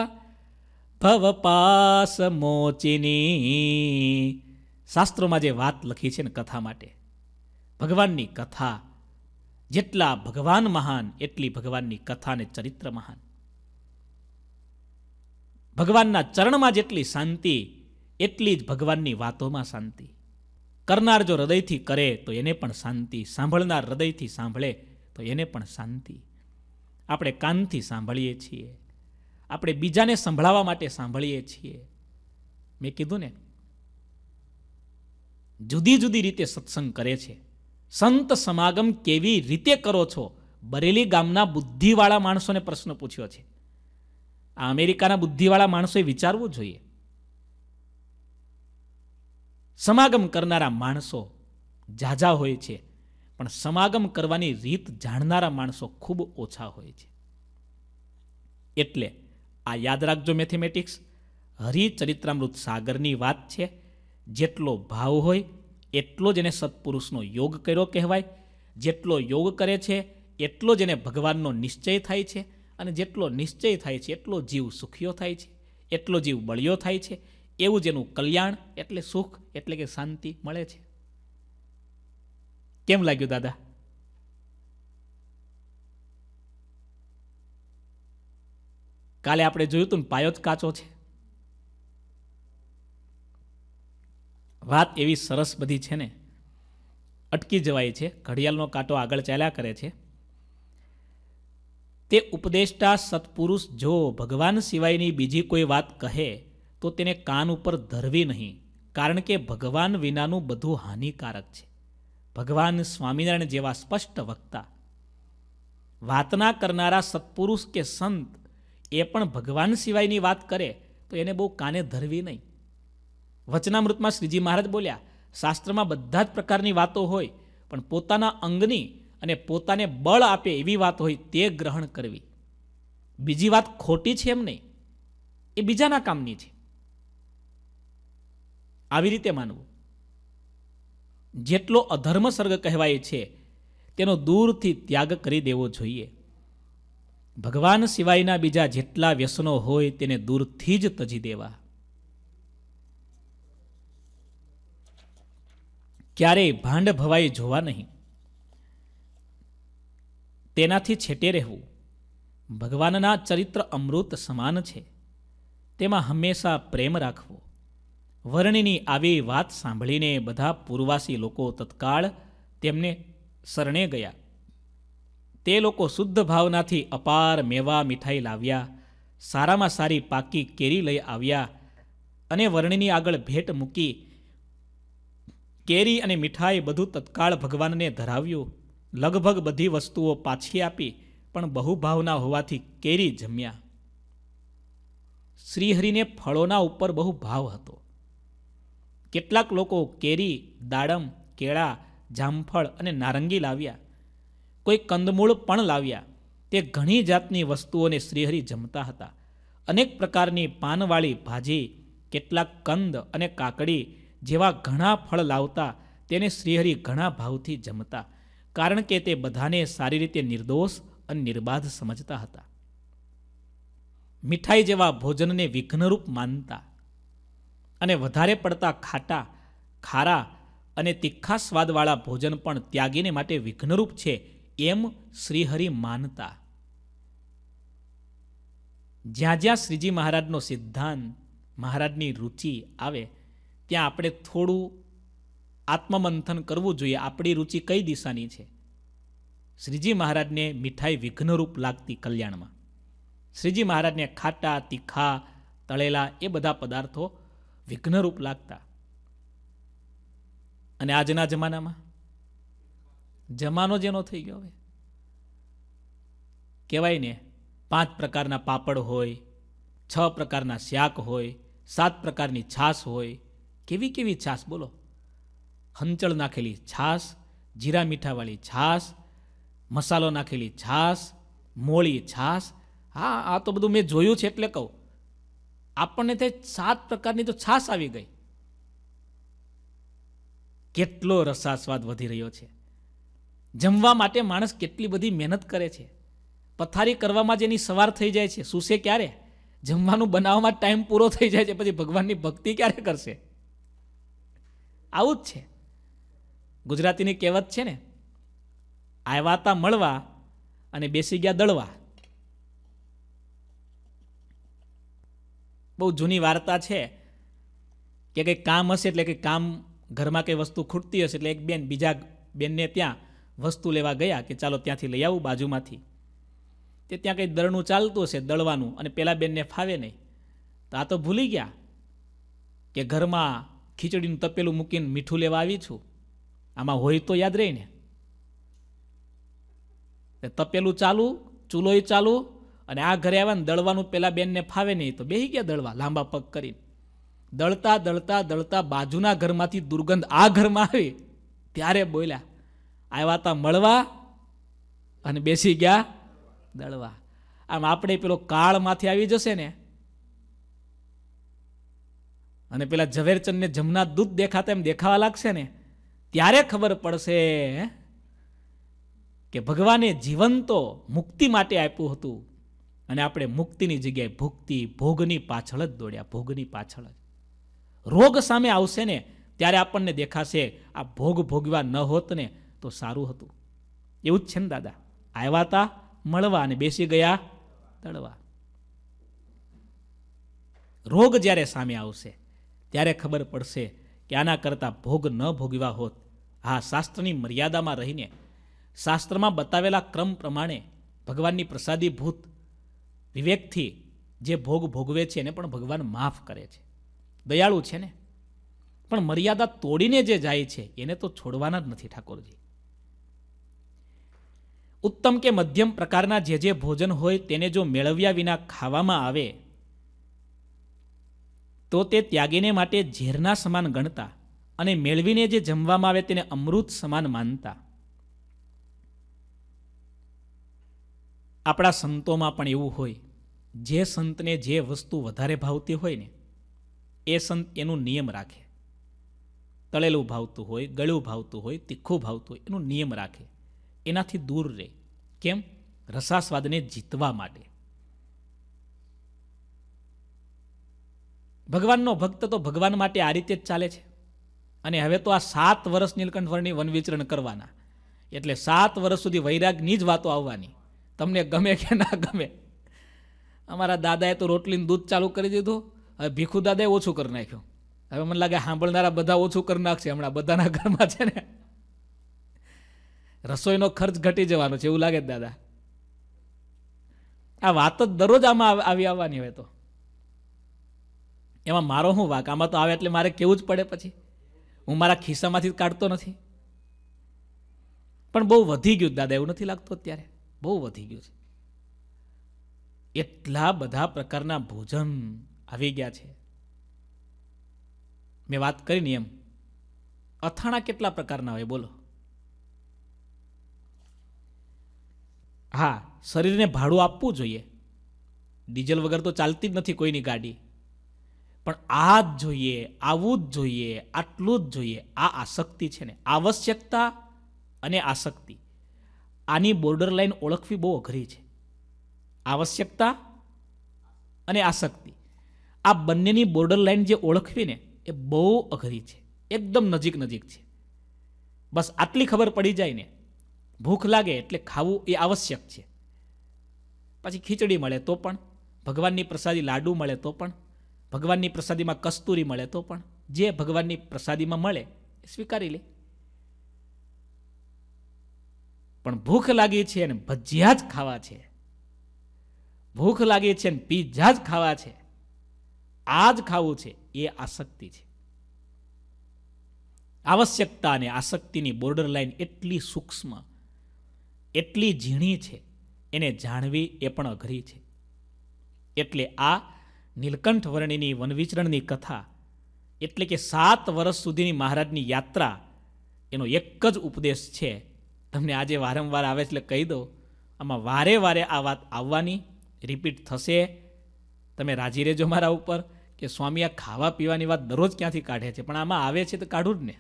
ભવપાસ મોચિની શાસ્ત્રોમાં જે વાત લખી છે ને કથા માટે ભગવાનની કથા જેટલા ભગવાન મહાન એટલી ભગવાનની કથા ને ચરિત્ર મહાન ભગવાનના ચરણમાં જેટલી શાંતિ એટલી જ ભગવાનની વાતોમાં શાંતિ કરનાર જો હૃદયથી કરે તો એને પણ શાંતિ સાંભળનાર હૃદયથી સાંભળે તો એને પણ શાંતિ આપણે કાનથી સાંભળીએ છીએ આપણે બીજાને સંભળાવવા માટે સાંભળીએ છીએ મેં કીધું ને જુદી જુદી રીતે સત્સંગ કરે છે સંત સમાગમ કેવી રીતે કરો છો બરેલી ગામના બુદ્ધિવાળા માણસોને પ્રશ્ન પૂછ્યો છે આ અમેરિકાના બુદ્ધિવાળા માણસોએ વિચારવું જોઈએ સમાગમ કરનારા માણસો ઝાઝા હોય છે પણ સમાગમ કરવાની રીત જાણનારા માણસો ખૂબ ઓછા હોય છે એટલે આ યાદ રાખજો મેથેમેટિક્સ હરિચરિત્રામૃત સાગરની વાત છે જેટલો ભાવ હોય એટલો જ એને સત્પુરુષનો યોગ કર્યો કહેવાય જેટલો યોગ કરે છે એટલો જ એને ભગવાનનો નિશ્ચય થાય છે અને જેટલો નિશ્ચય થાય છે એટલો જીવ સુખીઓ થાય છે એટલો જીવ બળિયો થાય છે એવું જ એનું કલ્યાણ એટલે સુખ એટલે કે શાંતિ મળે છે કેમ લાગ્યું દાદા કાલે આપણે જોયું હતું ને પાયો જ કાચો છે વાત એવી સરસ બધી છે ને અટકી જવાય છે ઘડિયાળનો કાંટો આગળ ચાલ્યા કરે છે તે ઉપદેષ્ટા સત્પુરુષ જો ભગવાન સિવાયની બીજી કોઈ વાત કહે તો તેને કાન ઉપર ધરવી નહીં કારણ કે ભગવાન વિનાનું બધું હાનિકારક છે ભગવાન સ્વામિનારાયણ જેવા સ્પષ્ટ વક્તા વાતના કરનારા સત્પુરુષ કે સંત એ પણ ભગવાન સિવાયની વાત કરે તો એને બહુ કાને ધરવી નહીં વચનામૃતમાં શ્રીજી મહારાજ બોલ્યા શાસ્ત્રમાં બધા જ પ્રકારની વાતો હોય પણ પોતાના અંગની અને પોતાને બળ આપે એવી વાત હોય તે ગ્રહણ કરવી બીજી વાત ખોટી છે એમ નહીં એ બીજાના કામની છે આવી રીતે માનવું જેટલો અધર્મ સર્ગ કહેવાય છે તેનો દૂરથી ત્યાગ કરી દેવો જોઈએ ભગવાન સિવાયના બીજા જેટલા વ્યસનો હોય તેને દૂરથી જ તજી દેવા ક્યારેય ભાંડ ભવાઈ જોવા નહીં તેનાથી છેટે રહેવું ભગવાનના ચરિત્ર અમૃત સમાન છે તેમાં હંમેશા પ્રેમ રાખવો વર્ણિની આવી વાત સાંભળીને બધા પૂર્વાસી લોકો તત્કાળ તેમને શરણે ગયા તે લોકો શુદ્ધ ભાવનાથી અપાર મેવા મીઠાઈ લાવ્યા સારામાં સારી પાકી કેરી લઈ આવ્યા અને વર્ણિની આગળ ભેટ મૂકી કેરી અને મીઠાઈ બધું તત્કાળ ભગવાનને ધરાવ્યું લગભગ બધી વસ્તુઓ પાછી આપી પણ બહુ ભાવના હોવાથી કેરી જમ્યા શ્રીહરિને ફળોના ઉપર બહુ ભાવ હતો કેટલાક લોકો કેરી દાડમ કેળા જામફળ અને નારંગી લાવ્યા કોઈ કંદમૂળ પણ લાવ્યા તે ઘણી જાતની વસ્તુઓને શ્રીહરિ જમતા હતા અનેક પ્રકારની પાનવાળી ભાજી કેટલાક કંદ અને કાકડી જેવા ઘણા ફળ લાવતા તેને શ્રીહરિ ઘણા ભાવથી જમતા કારણ કે તે બધાને સારી રીતે નિર્દોષ અને નિર્બાધ સમજતા હતા મીઠાઈ જેવા ભોજનને વિઘ્નરૂપ માનતા અને વધારે પડતા ખાટા ખારા અને તીખા સ્વાદવાળા ભોજન પણ ત્યાગીને માટે વિઘ્નરૂપ છે એમ શ્રીહરિ માનતા જ્યાં જ્યાં શ્રીજી મહારાજનો સિદ્ધાંત મહારાજની રુચિ આવે ત્યાં આપણે થોડું આત્મમંથન કરવું જોઈએ આપણી રુચિ કઈ દિશાની છે શ્રીજી મહારાજને મીઠાઈ વિઘ્નરૂપ લાગતી કલ્યાણમાં શ્રીજી મહારાજને ખાટા તીખા તળેલા એ બધા પદાર્થો વિઘ્નરૂપ લાગતા અને આજના જમાનામાં જમાનો જેનો થઈ ગયો હવે કહેવાય ને પાંચ પ્રકારના પાપડ હોય છ પ્રકારના શાક હોય સાત પ્રકારની છાશ હોય કેવી કેવી છાશ બોલો હંચળ નાખેલી છાશ જીરા મીઠાવાળી છાશ મસાલો નાખેલી છાશ મોળી છાશ હા આ તો બધું મેં જોયું છે એટલે કહું આપણને તે સાત પ્રકારની તો છાશ આવી ગઈ કેટલો રસાસ્વાદ વધી રહ્યો છે જમવા માટે માણસ કેટલી બધી મહેનત કરે છે પથારી કરવામાં જેની સવાર થઈ જાય છે સુસે ક્યારે જમવાનું બનાવવામાં ટાઈમ પૂરો થઈ જાય છે પછી ભગવાનની ભક્તિ ક્યારે કરશે આવું જ છે ગુજરાતીની કહેવત છે ને આવ્યા તા મળવા અને બેસી ગયા દળવા બહુ જૂની વાર્તા છે કે કંઈક કામ હશે એટલે કે કામ ઘરમાં કંઈ વસ્તુ ખૂટતી હશે એટલે એક બેન બીજા બેનને ત્યાં વસ્તુ લેવા ગયા કે ચાલો ત્યાંથી લઈ આવું બાજુમાંથી તે ત્યાં કંઈ દળનું ચાલતું હશે દળવાનું અને પેલા બેનને ફાવે નહીં તો આ તો ભૂલી ગયા કે ઘરમાં ખીચડીનું તપેલું મૂકીને મીઠું લેવા આવી છું આમાં હોય તો યાદ રહી ને તપેલું ચાલુ ચૂલોય ચાલુ અને આ ઘરે આવ્યા ને દળવાનું પેલા બેનને ફાવે નહીં તો બેહી ગયા દળવા લાંબા પગ કરીને દળતા દળતા દળતા બાજુના ઘરમાંથી દુર્ગંધ આ ઘરમાં આવી ત્યારે બોલ્યા આવ્યા હતા મળવા અને બેસી ગયા દળવા આમ આપણે પેલો કાળમાંથી આવી જશે ને અને પેલા ઝવેરચંદને જમના દૂધ દેખાતા એમ દેખાવા લાગશે ને ત્યારે ખબર પડશે કે ભગવાને જીવન તો મુક્તિ માટે આપ્યું હતું અને આપણે મુક્તિની જગ્યાએ ભુક્તિ ભોગની પાછળ જ દોડ્યા ભોગની પાછળ જ રોગ સામે આવશે ને ત્યારે આપણને દેખાશે આ ભોગ ભોગવા ન હોત ને તો સારું હતું એવું જ છે ને દાદા આવ્યા તા મળવા અને બેસી ગયા તળવા રોગ જ્યારે સામે આવશે ત્યારે ખબર પડશે કે આના કરતાં ભોગ ન ભોગવા હોત આ શાસ્ત્રની મર્યાદામાં રહીને શાસ્ત્રમાં બતાવેલા ક્રમ પ્રમાણે ભગવાનની પ્રસાદી ભૂત વિવેકથી જે ભોગ ભોગવે છે એને પણ ભગવાન માફ કરે છે દયાળુ છે ને પણ મર્યાદા તોડીને જે જાય છે એને તો છોડવાના જ નથી ઠાકોરજી ઉત્તમ કે મધ્યમ પ્રકારના જે જે ભોજન હોય તેને જો મેળવ્યા વિના ખાવામાં આવે તો તે ત્યાગીને માટે ઝેરના સમાન ગણતા અને મેળવીને જે જમવામાં આવે તેને અમૃત સમાન માનતા આપણા સંતોમાં પણ એવું હોય જે સંતને જે વસ્તુ વધારે ભાવતી હોય ને એ સંત એનું નિયમ રાખે તળેલું ભાવતું હોય ગળ્યું ભાવતું હોય તીખું ભાવતું હોય એનું નિયમ રાખે એનાથી દૂર રહે કેમ રસાસ્વાદને જીતવા માટે ભગવાનનો ભક્ત તો ભગવાન માટે આ રીતે જ ચાલે છે અને હવે તો આ સાત વર્ષ નીલકંઠવર્ણી વનવિચરણ કરવાના એટલે સાત વર્ષ સુધી વૈરાગની જ વાતો આવવાની તમને ગમે કે ના ગમે અમારા દાદાએ તો રોટલીનું દૂધ ચાલુ કરી દીધું હવે ભીખું દાદાએ ઓછું કરી નાખ્યું હવે મને લાગે સાંભળનારા બધા ઓછું કરી નાખશે હમણાં બધાના ઘરમાં છે ને રસોઈનો ખર્ચ ઘટી જવાનો છે એવું લાગે દાદા આ વાત જ દરરોજ આમાં આવી આવવાની હવે તો એમાં મારો શું વાક આમાં તો આવે એટલે મારે કેવું જ પડે પછી હું મારા ખિસ્સામાંથી કાઢતો નથી પણ બહુ વધી ગયું દાદા એવું નથી લાગતું અત્યારે બહુ વધી ગયું છે એટલા બધા પ્રકારના ભોજન આવી ગયા છે મેં વાત કરીને એમ અથાણા કેટલા પ્રકારના હોય બોલો હા શરીરને ભાડું આપવું જોઈએ ડીઝલ વગર તો ચાલતી જ નથી કોઈની ગાડી પણ આ જ જોઈએ આવું જ જોઈએ આટલું જ જોઈએ આ આસક્તિ છે ને આવશ્યકતા અને આસક્તિ આની બોર્ડર લાઈન ઓળખવી બહુ અઘરી છે આવશ્યકતા અને આસક્તિ આ બંનેની બોર્ડર લાઈન જે ઓળખવી ને એ બહુ અઘરી છે એકદમ નજીક નજીક છે બસ આટલી ખબર પડી જાય ને ભૂખ લાગે એટલે ખાવું એ આવશ્યક છે પછી ખીચડી મળે તો પણ ભગવાનની પ્રસાદી લાડુ મળે તો પણ ભગવાનની પ્રસાદીમાં કસ્તુરી મળે તો પણ જે ભગવાનની પ્રસાદીમાં મળે એ સ્વીકારી લે પણ ભૂખ લાગી છે અને ભજીયા જ ખાવા છે ભૂખ લાગી છે અને પીઝા જ ખાવા છે આ જ ખાવું છે એ આસક્તિ છે આવશ્યકતા અને આસક્તિની બોર્ડર લાઈન એટલી સૂક્ષ્મ એટલી ઝીણી છે એને જાણવી એ પણ અઘરી છે એટલે આ નીલકંઠ વર્ણિની વનવિચરણની કથા એટલે કે સાત વર્ષ સુધીની મહારાજની યાત્રા એનો એક જ ઉપદેશ છે તમને આજે વારંવાર આવે એટલે કહી દો આમાં વારે વારે આ વાત આવવાની રિપીટ થશે તમે રાજી રહેજો મારા ઉપર કે સ્વામી આ ખાવા પીવાની વાત દરરોજ ક્યાંથી કાઢે છે પણ આમાં આવે છે તો કાઢું જ ને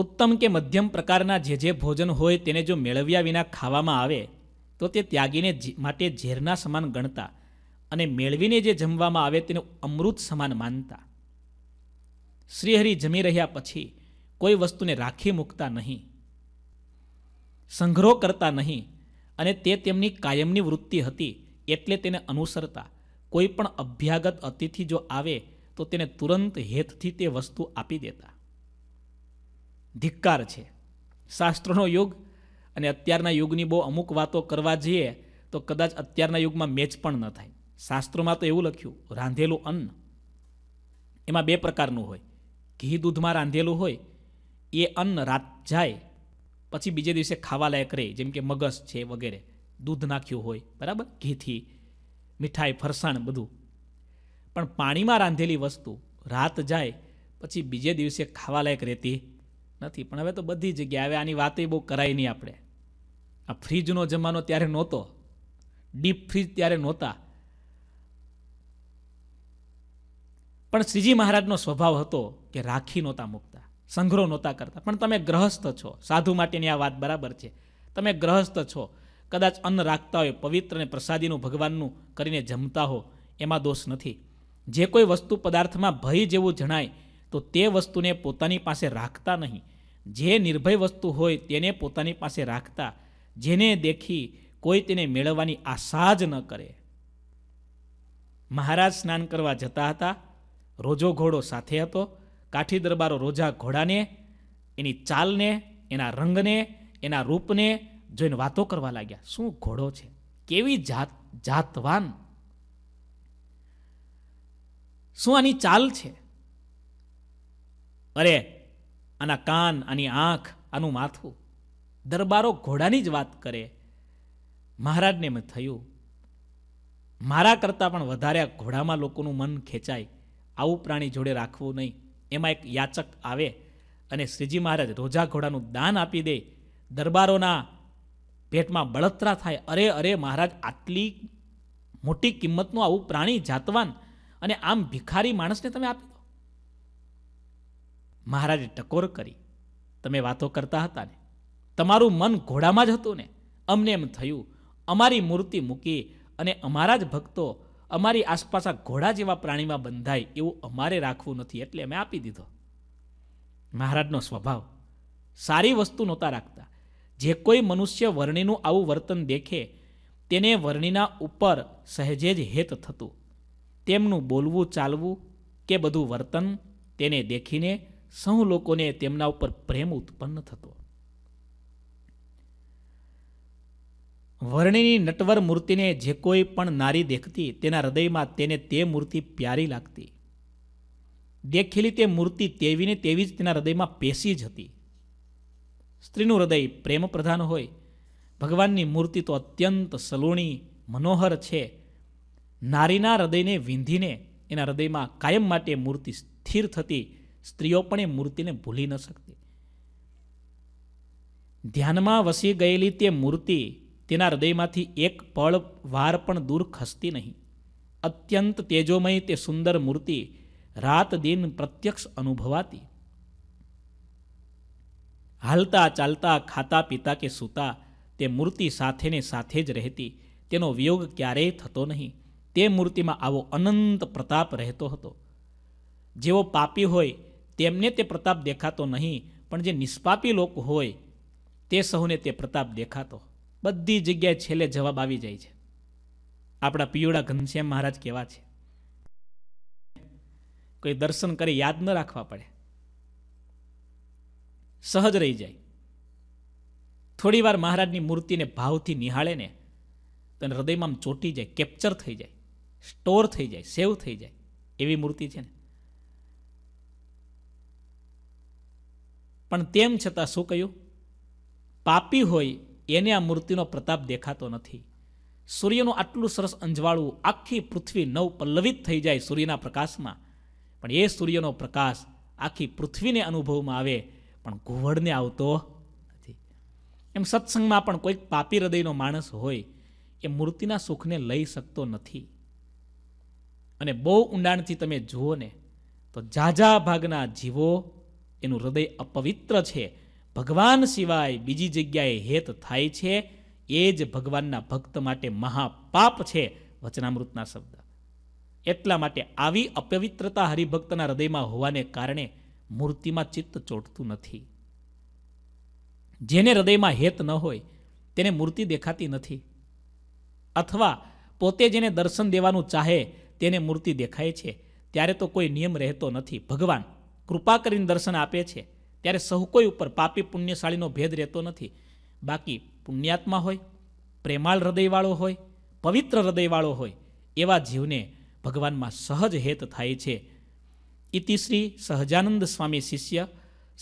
ઉત્તમ કે મધ્યમ પ્રકારના જે જે ભોજન હોય તેને જો મેળવ્યા વિના ખાવામાં આવે તો તે ત્યાગીને માટે ઝેરના સમાન ગણતા અને મેળવીને જે જમવામાં આવે તેને અમૃત સમાન માનતા શ્રીહરિ જમી રહ્યા પછી કોઈ વસ્તુને રાખી મૂકતા નહીં સંગ્રહ કરતા નહીં અને તે તેમની કાયમની વૃત્તિ હતી એટલે તેને અનુસરતા કોઈ પણ અભ્યાગત અતિથિ જો આવે તો તેને તુરંત હેતથી તે વસ્તુ આપી દેતા ધિક્કાર છે શાસ્ત્રોનો યુગ અને અત્યારના યુગની બહુ અમુક વાતો કરવા જઈએ તો કદાચ અત્યારના યુગમાં મેચ પણ ન થાય શાસ્ત્રોમાં તો એવું લખ્યું રાંધેલું અન્ન એમાં બે પ્રકારનું હોય ઘી દૂધમાં રાંધેલું હોય એ અન્ન રાત જાય પછી બીજે દિવસે ખાવાલાયક રહે જેમ કે મગસ છે વગેરે દૂધ નાખ્યું હોય બરાબર ઘીથી મીઠાઈ ફરસાણ બધું પણ પાણીમાં રાંધેલી વસ્તુ રાત જાય પછી બીજે દિવસે ખાવાલાયક રહેતી નથી પણ હવે તો બધી જગ્યાએ હવે આની વાતે બહુ કરાય નહીં આપણે આ ફ્રીજનો જમાનો ત્યારે નહોતો ડીપ ફ્રીજ ત્યારે નહોતા પણ શ્રીજી મહારાજનો સ્વભાવ હતો કે રાખી નહોતા મૂકતા સંગ્રહ નહોતા કરતા પણ તમે ગ્રહસ્થ છો સાધુ માટેની આ વાત બરાબર છે તમે ગ્રહસ્થ છો કદાચ અન્ન રાખતા હોય પવિત્ર અને પ્રસાદીનું ભગવાનનું કરીને જમતા હો એમાં દોષ નથી જે કોઈ વસ્તુ પદાર્થમાં ભય જેવું જણાય તો તે વસ્તુને પોતાની પાસે રાખતા નહીં જે નિર્ભય વસ્તુ હોય તેને પોતાની પાસે રાખતા જેને દેખી કોઈ તેને મેળવવાની આશા જ ન કરે મહારાજ સ્નાન કરવા જતા હતા રોજો ઘોડો સાથે હતો કાઠી દરબારો રોજા ઘોડાને એની ચાલને એના રંગને એના રૂપને જોઈને વાતો કરવા લાગ્યા શું ઘોડો છે કેવી જાત જાતવાન શું આની ચાલ છે અરે આના કાન આની આંખ આનું માથું દરબારો ઘોડાની જ વાત કરે મહારાજને એમ થયું મારા કરતાં પણ વધારે ઘોડામાં લોકોનું મન ખેંચાય આવું પ્રાણી જોડે રાખવું નહીં એમાં એક યાચક આવે અને શ્રીજી મહારાજ રોજા ઘોડાનું દાન આપી દે દરબારોના પેટમાં બળતરા થાય અરે અરે મહારાજ આટલી મોટી કિંમતનું આવું પ્રાણી જાતવાન અને આમ ભિખારી માણસને તમે આપી દો મહારાજે ટકોર કરી તમે વાતો કરતા હતા ને તમારું મન ઘોડામાં જ હતું ને અમને એમ થયું અમારી મૂર્તિ મૂકી અને અમારા જ ભક્તો અમારી આસપાસ ઘોડા જેવા પ્રાણીમાં બંધાય એવું અમારે રાખવું નથી એટલે અમે આપી દીધો મહારાજનો સ્વભાવ સારી વસ્તુ નહોતા રાખતા જે કોઈ મનુષ્ય વર્ણીનું આવું વર્તન દેખે તેને વર્ણિના ઉપર સહેજે જ હેત થતું તેમનું બોલવું ચાલવું કે બધું વર્તન તેને દેખીને સૌ લોકોને તેમના ઉપર પ્રેમ ઉત્પન્ન થતો વર્ણિની નટવર મૂર્તિને જે કોઈ પણ નારી દેખતી તેના હૃદયમાં તેને તે મૂર્તિ પ્યારી લાગતી દેખેલી તે મૂર્તિ તેવીને તેવી જ તેના હૃદયમાં પેસી જ હતી સ્ત્રીનું હૃદય પ્રેમ પ્રધાન હોય ભગવાનની મૂર્તિ તો અત્યંત સલોણી મનોહર છે નારીના હૃદયને વીંધીને એના હૃદયમાં કાયમ માટે મૂર્તિ સ્થિર થતી સ્ત્રીઓ પણ એ મૂર્તિને ભૂલી ન શકતી ધ્યાનમાં વસી ગયેલી તે મૂર્તિ તેના હૃદયમાંથી એક પળ વાર પણ દૂર ખસતી નહીં અત્યંત તેજોમય તે સુંદર મૂર્તિ રાત દિન પ્રત્યક્ષ અનુભવાતી હાલતા ચાલતા ખાતા પીતા કે સૂતા તે મૂર્તિ સાથેને સાથે જ રહેતી તેનો વિયોગ ક્યારેય થતો નહીં તે મૂર્તિમાં આવો અનંત પ્રતાપ રહેતો હતો જેવો પાપી હોય તેમને તે પ્રતાપ દેખાતો નહીં પણ જે નિષ્પાપી લોકો હોય તે સૌને તે પ્રતાપ દેખાતો બધી જગ્યાએ છેલ્લે જવાબ આવી જાય છે આપણા પિયોડા ઘનશ્યામ મહારાજ કેવા છે કોઈ દર્શન કરી યાદ ન રાખવા પડે સહજ રહી જાય થોડી વાર મહારાજની મૂર્તિને ભાવથી નિહાળે ને તો હૃદયમાં આમ ચોટી જાય કેપ્ચર થઈ જાય સ્ટોર થઈ જાય સેવ થઈ જાય એવી મૂર્તિ છે ને પણ તેમ છતાં શું કહ્યું પાપી હોય એને આ મૂર્તિનો પ્રતાપ દેખાતો નથી સૂર્યનું આટલું સરસ અંજવાળું આખી પૃથ્વી નવ પલ્લવિત થઈ જાય સૂર્યના પ્રકાશમાં પણ એ સૂર્યનો પ્રકાશ આખી પૃથ્વીને અનુભવમાં આવે પણ ઘુવડને આવતો નથી એમ સત્સંગમાં પણ કોઈક પાપી હૃદયનો માણસ હોય એ મૂર્તિના સુખને લઈ શકતો નથી અને બહુ ઊંડાણથી તમે જુઓ ને તો ઝાઝા ભાગના જીવો એનું હૃદય અપવિત્ર છે ભગવાન સિવાય બીજી જગ્યાએ હેત થાય છે એ જ ભગવાનના ભક્ત માટે મહાપાપ છે વચનામૃતના શબ્દ એટલા માટે આવી અપવિત્રતા હરિભક્તના હૃદયમાં હોવાને કારણે મૂર્તિમાં ચિત્ત ચોટતું નથી જેને હૃદયમાં હેત ન હોય તેને મૂર્તિ દેખાતી નથી અથવા પોતે જેને દર્શન દેવાનું ચાહે તેને મૂર્તિ દેખાય છે ત્યારે તો કોઈ નિયમ રહેતો નથી ભગવાન કૃપા કરીને દર્શન આપે છે ત્યારે સહુ કોઈ ઉપર પાપી પુણ્યશાળીનો ભેદ રહેતો નથી બાકી પુણ્યાત્મા હોય પ્રેમાળ હૃદયવાળો હોય પવિત્ર હૃદયવાળો હોય એવા જીવને ભગવાનમાં સહજ હેત થાય છે ઇતિ શ્રી સહજાનંદ સ્વામી શિષ્ય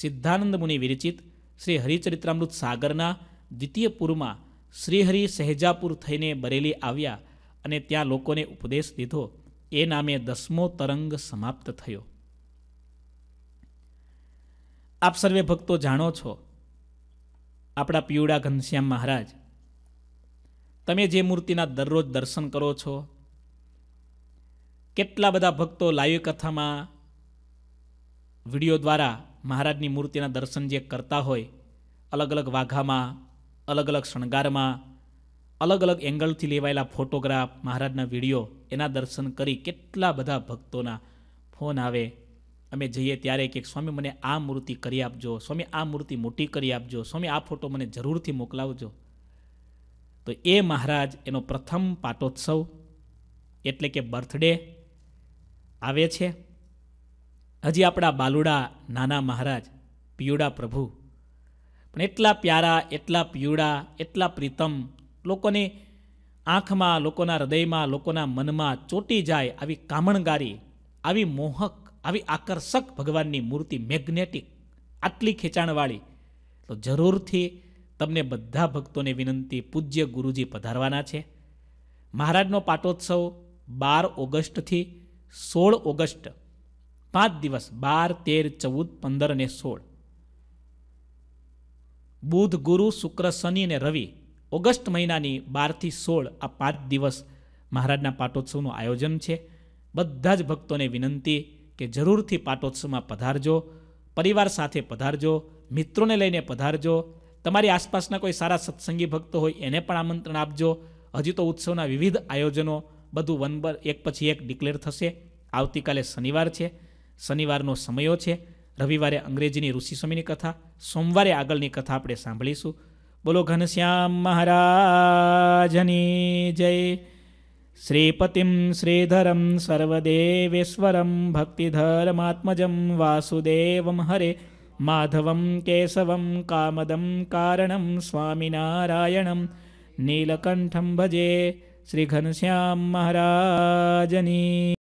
સિદ્ધાનંદ મુનિ વિરચિત શ્રી હરિચરિત્રામૃત સાગરના દ્વિતીય પુરમાં શ્રીહરિ સહેજાપુર થઈને બરેલી આવ્યા અને ત્યાં લોકોને ઉપદેશ દીધો એ નામે દસમો તરંગ સમાપ્ત થયો આપ સર્વે ભક્તો જાણો છો આપણા પીવડા ઘનશ્યામ મહારાજ તમે જે મૂર્તિના દરરોજ દર્શન કરો છો કેટલા બધા ભક્તો લાઈવ કથામાં વિડીયો દ્વારા મહારાજની મૂર્તિના દર્શન જે કરતા હોય અલગ અલગ વાઘામાં અલગ અલગ શણગારમાં અલગ અલગ એંગલથી લેવાયેલા ફોટોગ્રાફ મહારાજના વિડીયો એના દર્શન કરી કેટલા બધા ભક્તોના ફોન આવે અમે જઈએ ત્યારે કે સ્વામી મને આ મૂર્તિ કરી આપજો સ્વામી આ મૂર્તિ મોટી કરી આપજો સ્વામી આ ફોટો મને જરૂરથી મોકલાવજો તો એ મહારાજ એનો પ્રથમ પાટોત્સવ એટલે કે બર્થડે આવે છે હજી આપણા બાલુડા નાના મહારાજ પિયુડા પ્રભુ પણ એટલા પ્યારા એટલા પિયુડા એટલા પ્રીતમ લોકોની આંખમાં લોકોના હૃદયમાં લોકોના મનમાં ચોટી જાય આવી કામણગારી આવી મોહક આવી આકર્ષક ભગવાનની મૂર્તિ મેગ્નેટિક આટલી ખેંચાણવાળી તો જરૂરથી તમને બધા ભક્તોને વિનંતી પૂજ્ય ગુરુજી પધારવાના છે મહારાજનો પાટોત્સવ બાર ઓગસ્ટથી સોળ ઓગસ્ટ પાંચ દિવસ બાર તેર ચૌદ પંદર અને સોળ બુધ ગુરુ શુક્ર શનિ અને રવિ ઓગસ્ટ મહિનાની બારથી સોળ આ પાંચ દિવસ મહારાજના પાટોત્સવનું આયોજન છે બધા જ ભક્તોને વિનંતી કે જરૂરથી પાટોત્સવમાં પધારજો પરિવાર સાથે પધારજો મિત્રોને લઈને પધારજો તમારી આસપાસના કોઈ સારા સત્સંગી ભક્તો હોય એને પણ આમંત્રણ આપજો હજી તો ઉત્સવના વિવિધ આયોજનો બધું વન પર એક પછી એક ડિક્લેર થશે આવતીકાલે શનિવાર છે શનિવારનો સમયો છે રવિવારે અંગ્રેજીની ઋષિ સ્વામીની કથા સોમવારે આગળની કથા આપણે સાંભળીશું બોલો ઘનશ્યામ મહારાજની જય શ્રીપતિમ શ્રીધરમ સર્વદેવેશ્વરમ ભક્તિધરમાત્મજમ વાસુદેવમ હરે માધવમ કેશવમ કામદમ કારણમ સ્વામિનારાયણમ નીલકંઠમ ભજે શ્રી ઘનશ્યામ મહારાજની